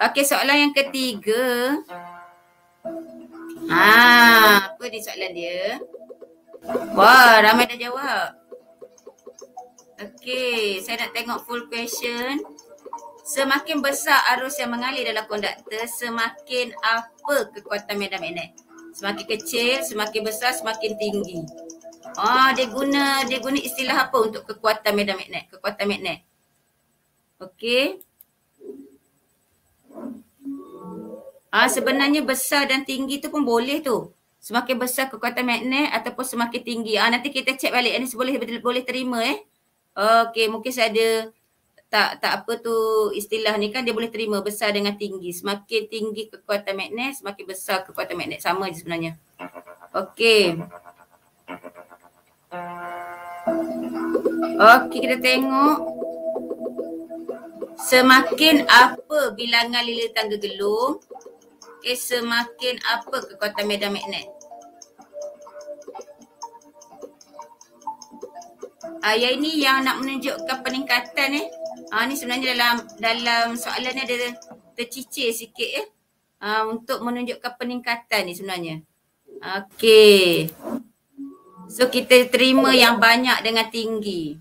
Okey, soalan yang ketiga. Ah, apa ni soalan dia? Wah, ramai dah jawab. Okey, saya nak tengok full question. Semakin besar arus yang mengalir dalam konduktor, semakin apa kekuatan medan magnet? Semakin kecil, semakin besar, semakin tinggi. Oh, dia guna dia guna istilah apa untuk kekuatan medan magnet? Kekuatan magnet. Okey. Ah sebenarnya besar dan tinggi tu pun boleh tu. Semakin besar kekuatan magnet ataupun semakin tinggi. Ah nanti kita check balik ini boleh boleh terima eh. Okey, mungkin saya ada tak tak apa tu istilah ni kan dia boleh terima besar dengan tinggi. Semakin tinggi kekuatan magnet, semakin besar kekuatan magnet. Sama je sebenarnya. Okey. Okey, kita tengok. Semakin apa bilangan lilitan gegelung, okay, semakin apa kekuatan medan magnet. ayat ah, ini yang nak menunjukkan peningkatan eh. Ha, ni sebenarnya dalam dalam soalan ni ada tercicir sikit eh. Ha, untuk menunjukkan peningkatan ni sebenarnya. Okey. So kita terima yang banyak dengan tinggi.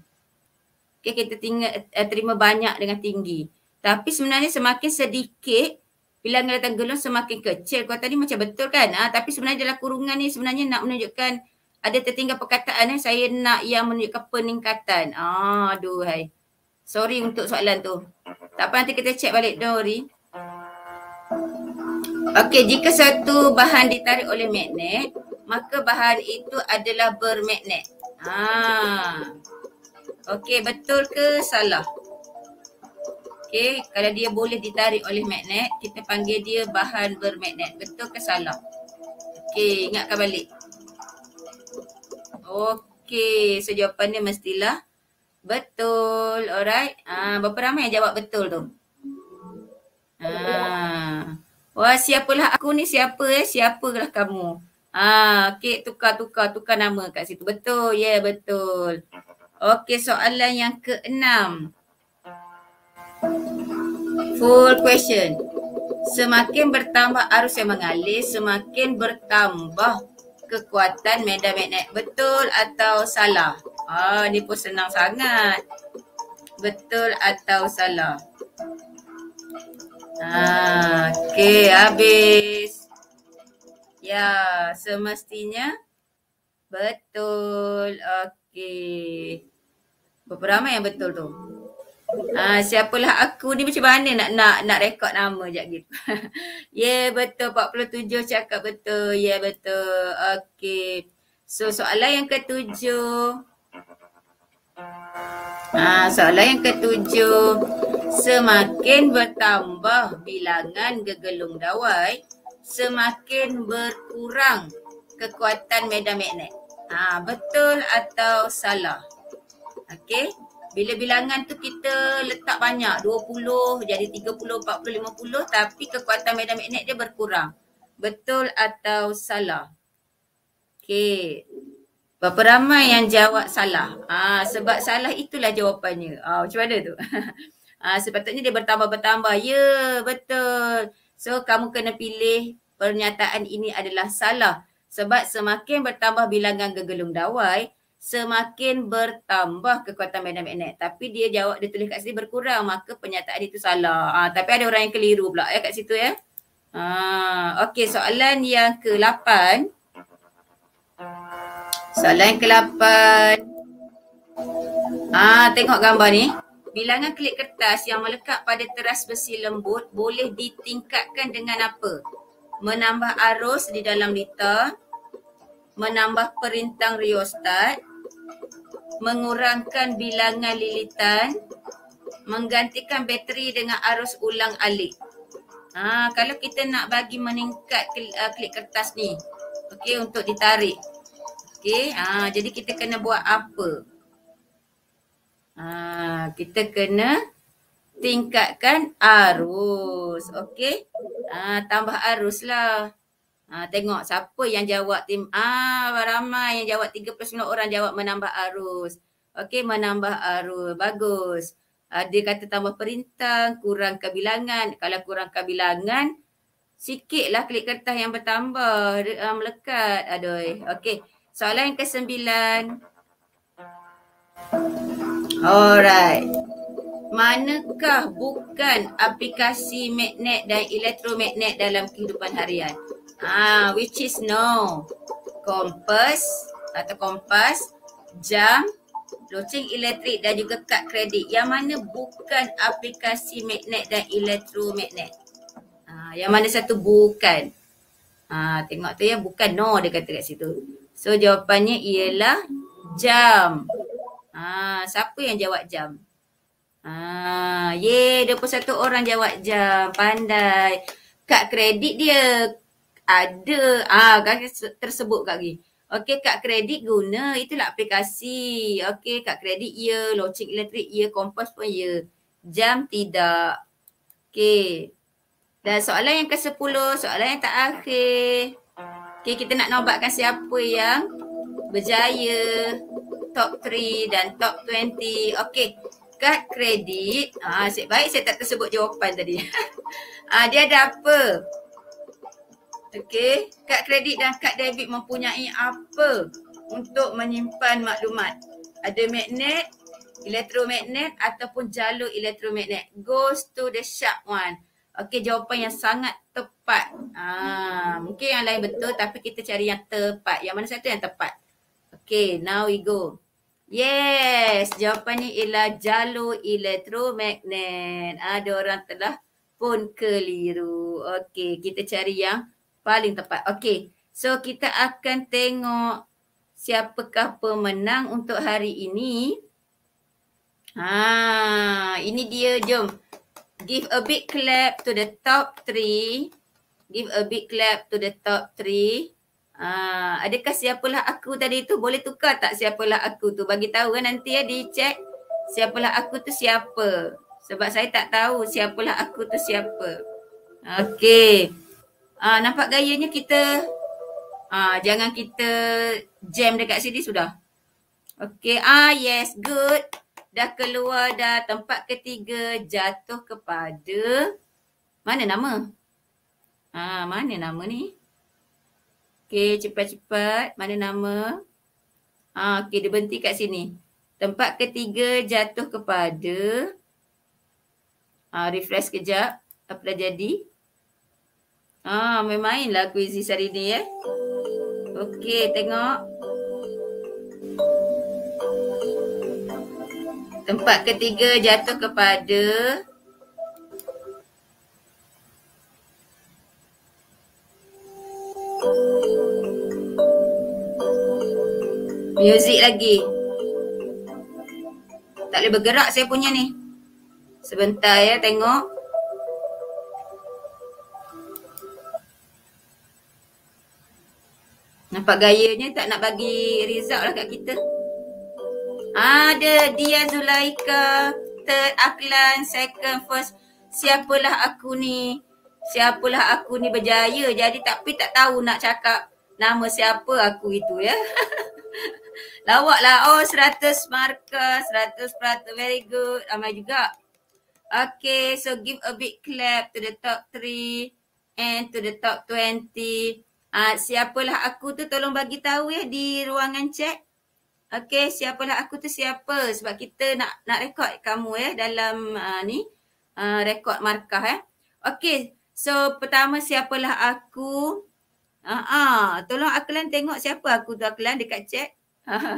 Okey kita tinga, eh, terima banyak dengan tinggi. Tapi sebenarnya semakin sedikit bilangan datang gelombang semakin kecil. Kau tadi macam betul kan? Ha, tapi sebenarnya dalam kurungan ni sebenarnya nak menunjukkan ada tertinggal perkataan eh saya nak yang menunjukkan peningkatan. Ah, aduh hai. Sorry untuk soalan tu. Tak apa nanti kita check balik Dori. Okey, jika satu bahan ditarik oleh magnet, maka bahan itu adalah bermagnet. Ah, Okey, betul ke salah? Okey, kalau dia boleh ditarik oleh magnet, kita panggil dia bahan bermagnet. Betul ke salah? Okey, ingatkan balik. Okey, so jawapan dia mestilah betul. Alright. Ah, uh, berapa ramai yang jawab betul tu? Ah. Wah, siapalah aku ni? Siapa eh? Siapalah kamu? Ah, okey, tukar-tukar, tukar nama kat situ. Betul. Ya, yeah, betul. Okey, soalan yang keenam. Full question. Semakin bertambah arus yang mengalir, semakin bertambah kekuatan medan magnet betul atau salah? Ah, ni pun senang sangat. Betul atau salah? Ah, okey, habis. Ya, semestinya betul. Okey. Berapa ramai yang betul tu? Ah uh, siapalah aku ni macam mana nak nak nak rekod nama jap gitu. [LAUGHS] ya yeah, betul 47 cakap betul. Ya yeah, betul. Okey. So soalan yang ketujuh. Ah uh, soalan yang ketujuh. Semakin bertambah bilangan gegelung dawai, semakin berkurang kekuatan medan magnet. Ah uh, betul atau salah? Okey, bila bilangan tu kita letak banyak 20 jadi 30, 40, 50 Tapi kekuatan medan magnet dia berkurang Betul atau salah? Okay Berapa ramai yang jawab salah? Ah, sebab salah itulah jawapannya ah, Macam mana tu? [LAUGHS] ah, sepatutnya dia bertambah-bertambah Ya yeah, betul So kamu kena pilih pernyataan ini adalah salah Sebab semakin bertambah bilangan gegelung dawai semakin bertambah kekuatan Madam magnet. Tapi dia jawab, dia tulis kat sini berkurang. Maka penyataan itu salah. Ha, tapi ada orang yang keliru pula ya, kat situ ya. Ha, Okey, soalan yang ke-8. Soalan yang ke-8. Ah, tengok gambar ni. Bilangan klik kertas yang melekat pada teras besi lembut boleh ditingkatkan dengan apa? Menambah arus di dalam liter, menambah perintang rheostat, mengurangkan bilangan lilitan, menggantikan bateri dengan arus ulang alik. Ha, kalau kita nak bagi meningkat uh, klik kertas ni, okay untuk ditarik. Okay, ha, jadi kita kena buat apa? Ha, kita kena tingkatkan arus. okay? ha, tambah arus lah. Ha, tengok siapa yang jawab tim. Ah, ramai yang jawab 39 orang jawab menambah arus. Okey, menambah arus. Bagus. Ada kata tambah perintah, kurang kebilangan. Kalau kurang kebilangan, sikitlah klik kertas yang bertambah. Uh, melekat. adoi. Okey. Soalan yang ke sembilan. Alright. Manakah bukan aplikasi magnet dan elektromagnet dalam kehidupan harian? Ah, which is no. Kompas atau kompas, jam, loceng elektrik dan juga kad kredit. Yang mana bukan aplikasi magnet dan elektromagnet. Ah, yang mana satu bukan. Ah, tengok tu ya, bukan no dia kata kat situ. So jawapannya ialah jam. Ah, siapa yang jawab jam? Ah, ye, 21 orang jawab jam. Pandai. Kad kredit dia ada ah kaki tersebut kaki. Okey kad kredit guna itulah aplikasi. Okey kad kredit ya, yeah. loceng elektrik ya, yeah. kompas pun ya. Yeah. Jam tidak. Okey. Dan soalan yang ke-10, soalan yang tak akhir. Okey kita nak nobatkan siapa yang berjaya top 3 dan top 20. Okey kad kredit. Ah, baik saya tak tersebut jawapan tadi. [LAUGHS] ah, dia ada apa? Okey, kad kredit dan kad debit mempunyai apa untuk menyimpan maklumat? Ada magnet, elektromagnet ataupun jalur elektromagnet. Goes to the sharp one. Okey, jawapan yang sangat tepat. Ha, mungkin yang lain betul tapi kita cari yang tepat. Yang mana satu yang tepat? Okey, now we go. Yes, jawapannya ialah jalur elektromagnet. Ada orang telah pun keliru. Okey, kita cari yang paling tepat. Okey. So kita akan tengok siapakah pemenang untuk hari ini. Ha, ini dia. Jom. Give a big clap to the top three. Give a big clap to the top three. Ha, adakah siapalah aku tadi tu? Boleh tukar tak siapalah aku tu? Bagi tahu kan nanti ya di check. Siapalah aku tu siapa? Sebab saya tak tahu siapalah aku tu siapa. Okay. Uh, nampak gayanya kita uh, jangan kita jam dekat sini sudah. Okey, Ah yes. Good. Dah keluar dah tempat ketiga jatuh kepada mana nama? Ah mana nama ni? Okey cepat-cepat mana nama? Ah okay dia berhenti kat sini. Tempat ketiga jatuh kepada ah, refresh kejap apa dah jadi? Ah, main-main lah kuis hari ni eh. Okey, tengok. Tempat ketiga jatuh kepada Muzik lagi. Tak boleh bergerak saya punya ni. Sebentar ya tengok. Nampak gayanya tak nak bagi result lah kat kita. Ada dia Zulaika. Third Aklan. Second First. Siapalah aku ni. Siapalah aku ni berjaya. Jadi tapi tak tahu nak cakap nama siapa aku itu ya. [LAUGHS] Lawak lah. Oh seratus markah. seratus peratus Very good. Ramai juga. Okay. So give a big clap to the top three And to the top twenty. Uh, siapalah aku tu tolong bagi tahu ya di ruangan chat. Okey, siapalah aku tu siapa sebab kita nak nak rekod kamu ya dalam uh, ni uh, ah, rekod markah ya. Okey, so pertama siapalah aku? Ha uh, ah, uh, tolong Aklan tengok siapa aku tu Aklan dekat chat.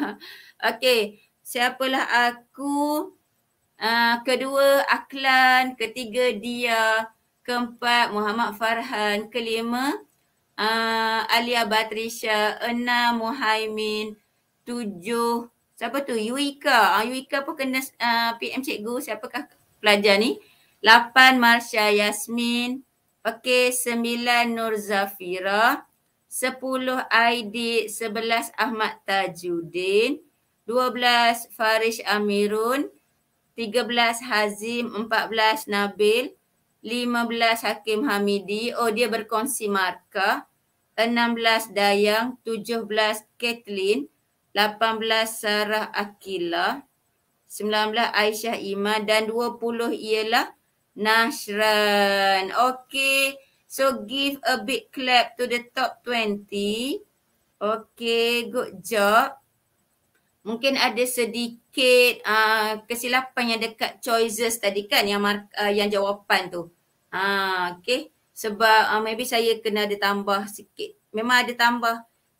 [LAUGHS] Okey, siapalah aku? Uh, kedua Aklan, ketiga dia, keempat Muhammad Farhan, kelima uh, Alia Batrisha, Ena Muhaimin, tujuh, siapa tu? Yuika. Uh, Yuika pun kena uh, ah, PM cikgu. Siapakah pelajar ni? Lapan, Marsha Yasmin. Okey, sembilan, Nur Zafira. Sepuluh, Aidit. Sebelas, Ahmad Tajuddin. Dua belas, Farish Amirun. Tiga belas, Hazim. Empat belas, Nabil. 15 Hakim Hamidi. Oh, dia berkongsi markah. 16 Dayang. 17 Kathleen. 18 Sarah Akila. 19 Aisyah Ima Dan 20 ialah Nashran. Okay. So, give a big clap to the top 20. Okay. Good job mungkin ada sedikit uh, kesilapan yang dekat choices tadi kan yang mark, uh, ah, yang jawapan tu. Ha uh, okey sebab uh, maybe saya kena ada tambah sikit. Memang ada tambah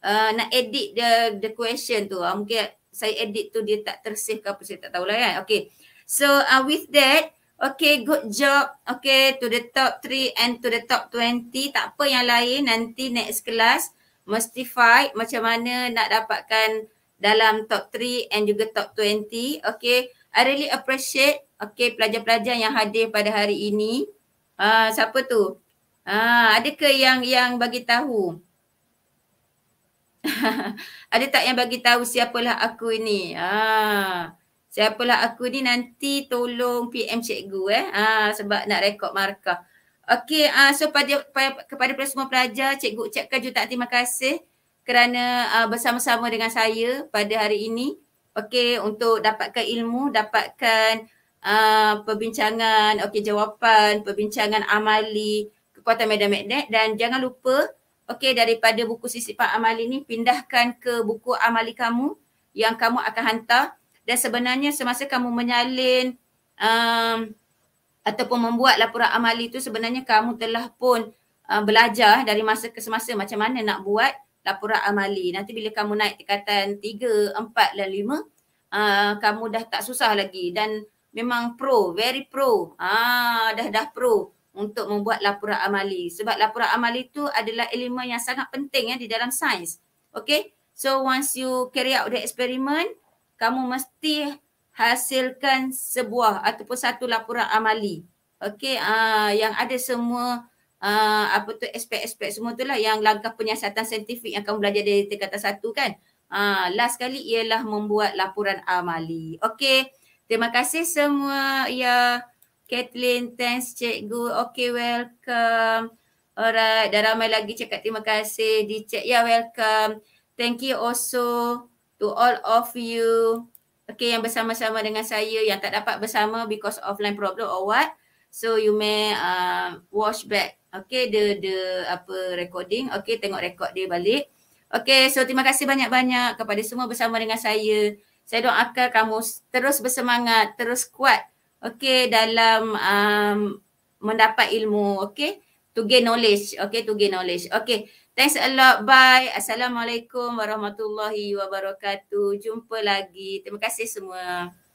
uh, nak edit the the question tu. Uh, mungkin saya edit tu dia tak tersave ke apa saya tak tahulah kan. Okey. So uh, with that Okay, good job. Okay, to the top 3 and to the top 20. Tak apa yang lain, nanti next kelas mesti fight macam mana nak dapatkan dalam top 3 and juga top 20. Okay, I really appreciate okay pelajar-pelajar yang hadir pada hari ini. Uh, siapa tu? Uh, ada ke yang yang bagi tahu? [LAUGHS] ada tak yang bagi tahu siapalah aku ini? Ah, uh, siapalah aku ni nanti tolong PM cikgu eh. uh, sebab nak rekod markah. Okey, uh, so pada, pada kepada semua pelajar, cikgu ucapkan jutaan terima kasih kerana uh, bersama-sama dengan saya pada hari ini. Okey, untuk dapatkan ilmu, dapatkan uh, perbincangan, okey jawapan, perbincangan amali, kekuatan medan magnet dan jangan lupa okey daripada buku sisi Pak amali ini pindahkan ke buku amali kamu yang kamu akan hantar dan sebenarnya semasa kamu menyalin um, ataupun membuat laporan amali itu sebenarnya kamu telah pun uh, belajar dari masa ke semasa macam mana nak buat laporan amali. Nanti bila kamu naik tingkatan 3, 4 dan 5, uh, ah, kamu dah tak susah lagi dan memang pro, very pro. Ah, dah dah pro untuk membuat laporan amali. Sebab laporan amali itu adalah elemen yang sangat penting ya di dalam sains. Okay? So once you carry out the experiment, kamu mesti hasilkan sebuah ataupun satu laporan amali. Okay? Ah, yang ada semua uh, apa tu aspek-aspek semua tu lah yang langkah penyiasatan saintifik yang kamu belajar dari tingkatan satu kan. Uh, last kali ialah membuat laporan amali. Okay. Terima kasih semua. Ya. Kathleen, thanks cikgu. Okay, welcome. Alright, dah ramai lagi cakap terima kasih. Di chat, ya welcome. Thank you also to all of you. Okay, yang bersama-sama dengan saya yang tak dapat bersama because offline problem or what. So you may uh, watch back okay the the apa recording okay tengok rekod dia balik. Okay so terima kasih banyak-banyak kepada semua bersama dengan saya. Saya doakan kamu terus bersemangat, terus kuat okay dalam um, mendapat ilmu okay to gain knowledge okay to gain knowledge okay thanks a lot bye assalamualaikum warahmatullahi wabarakatuh jumpa lagi terima kasih semua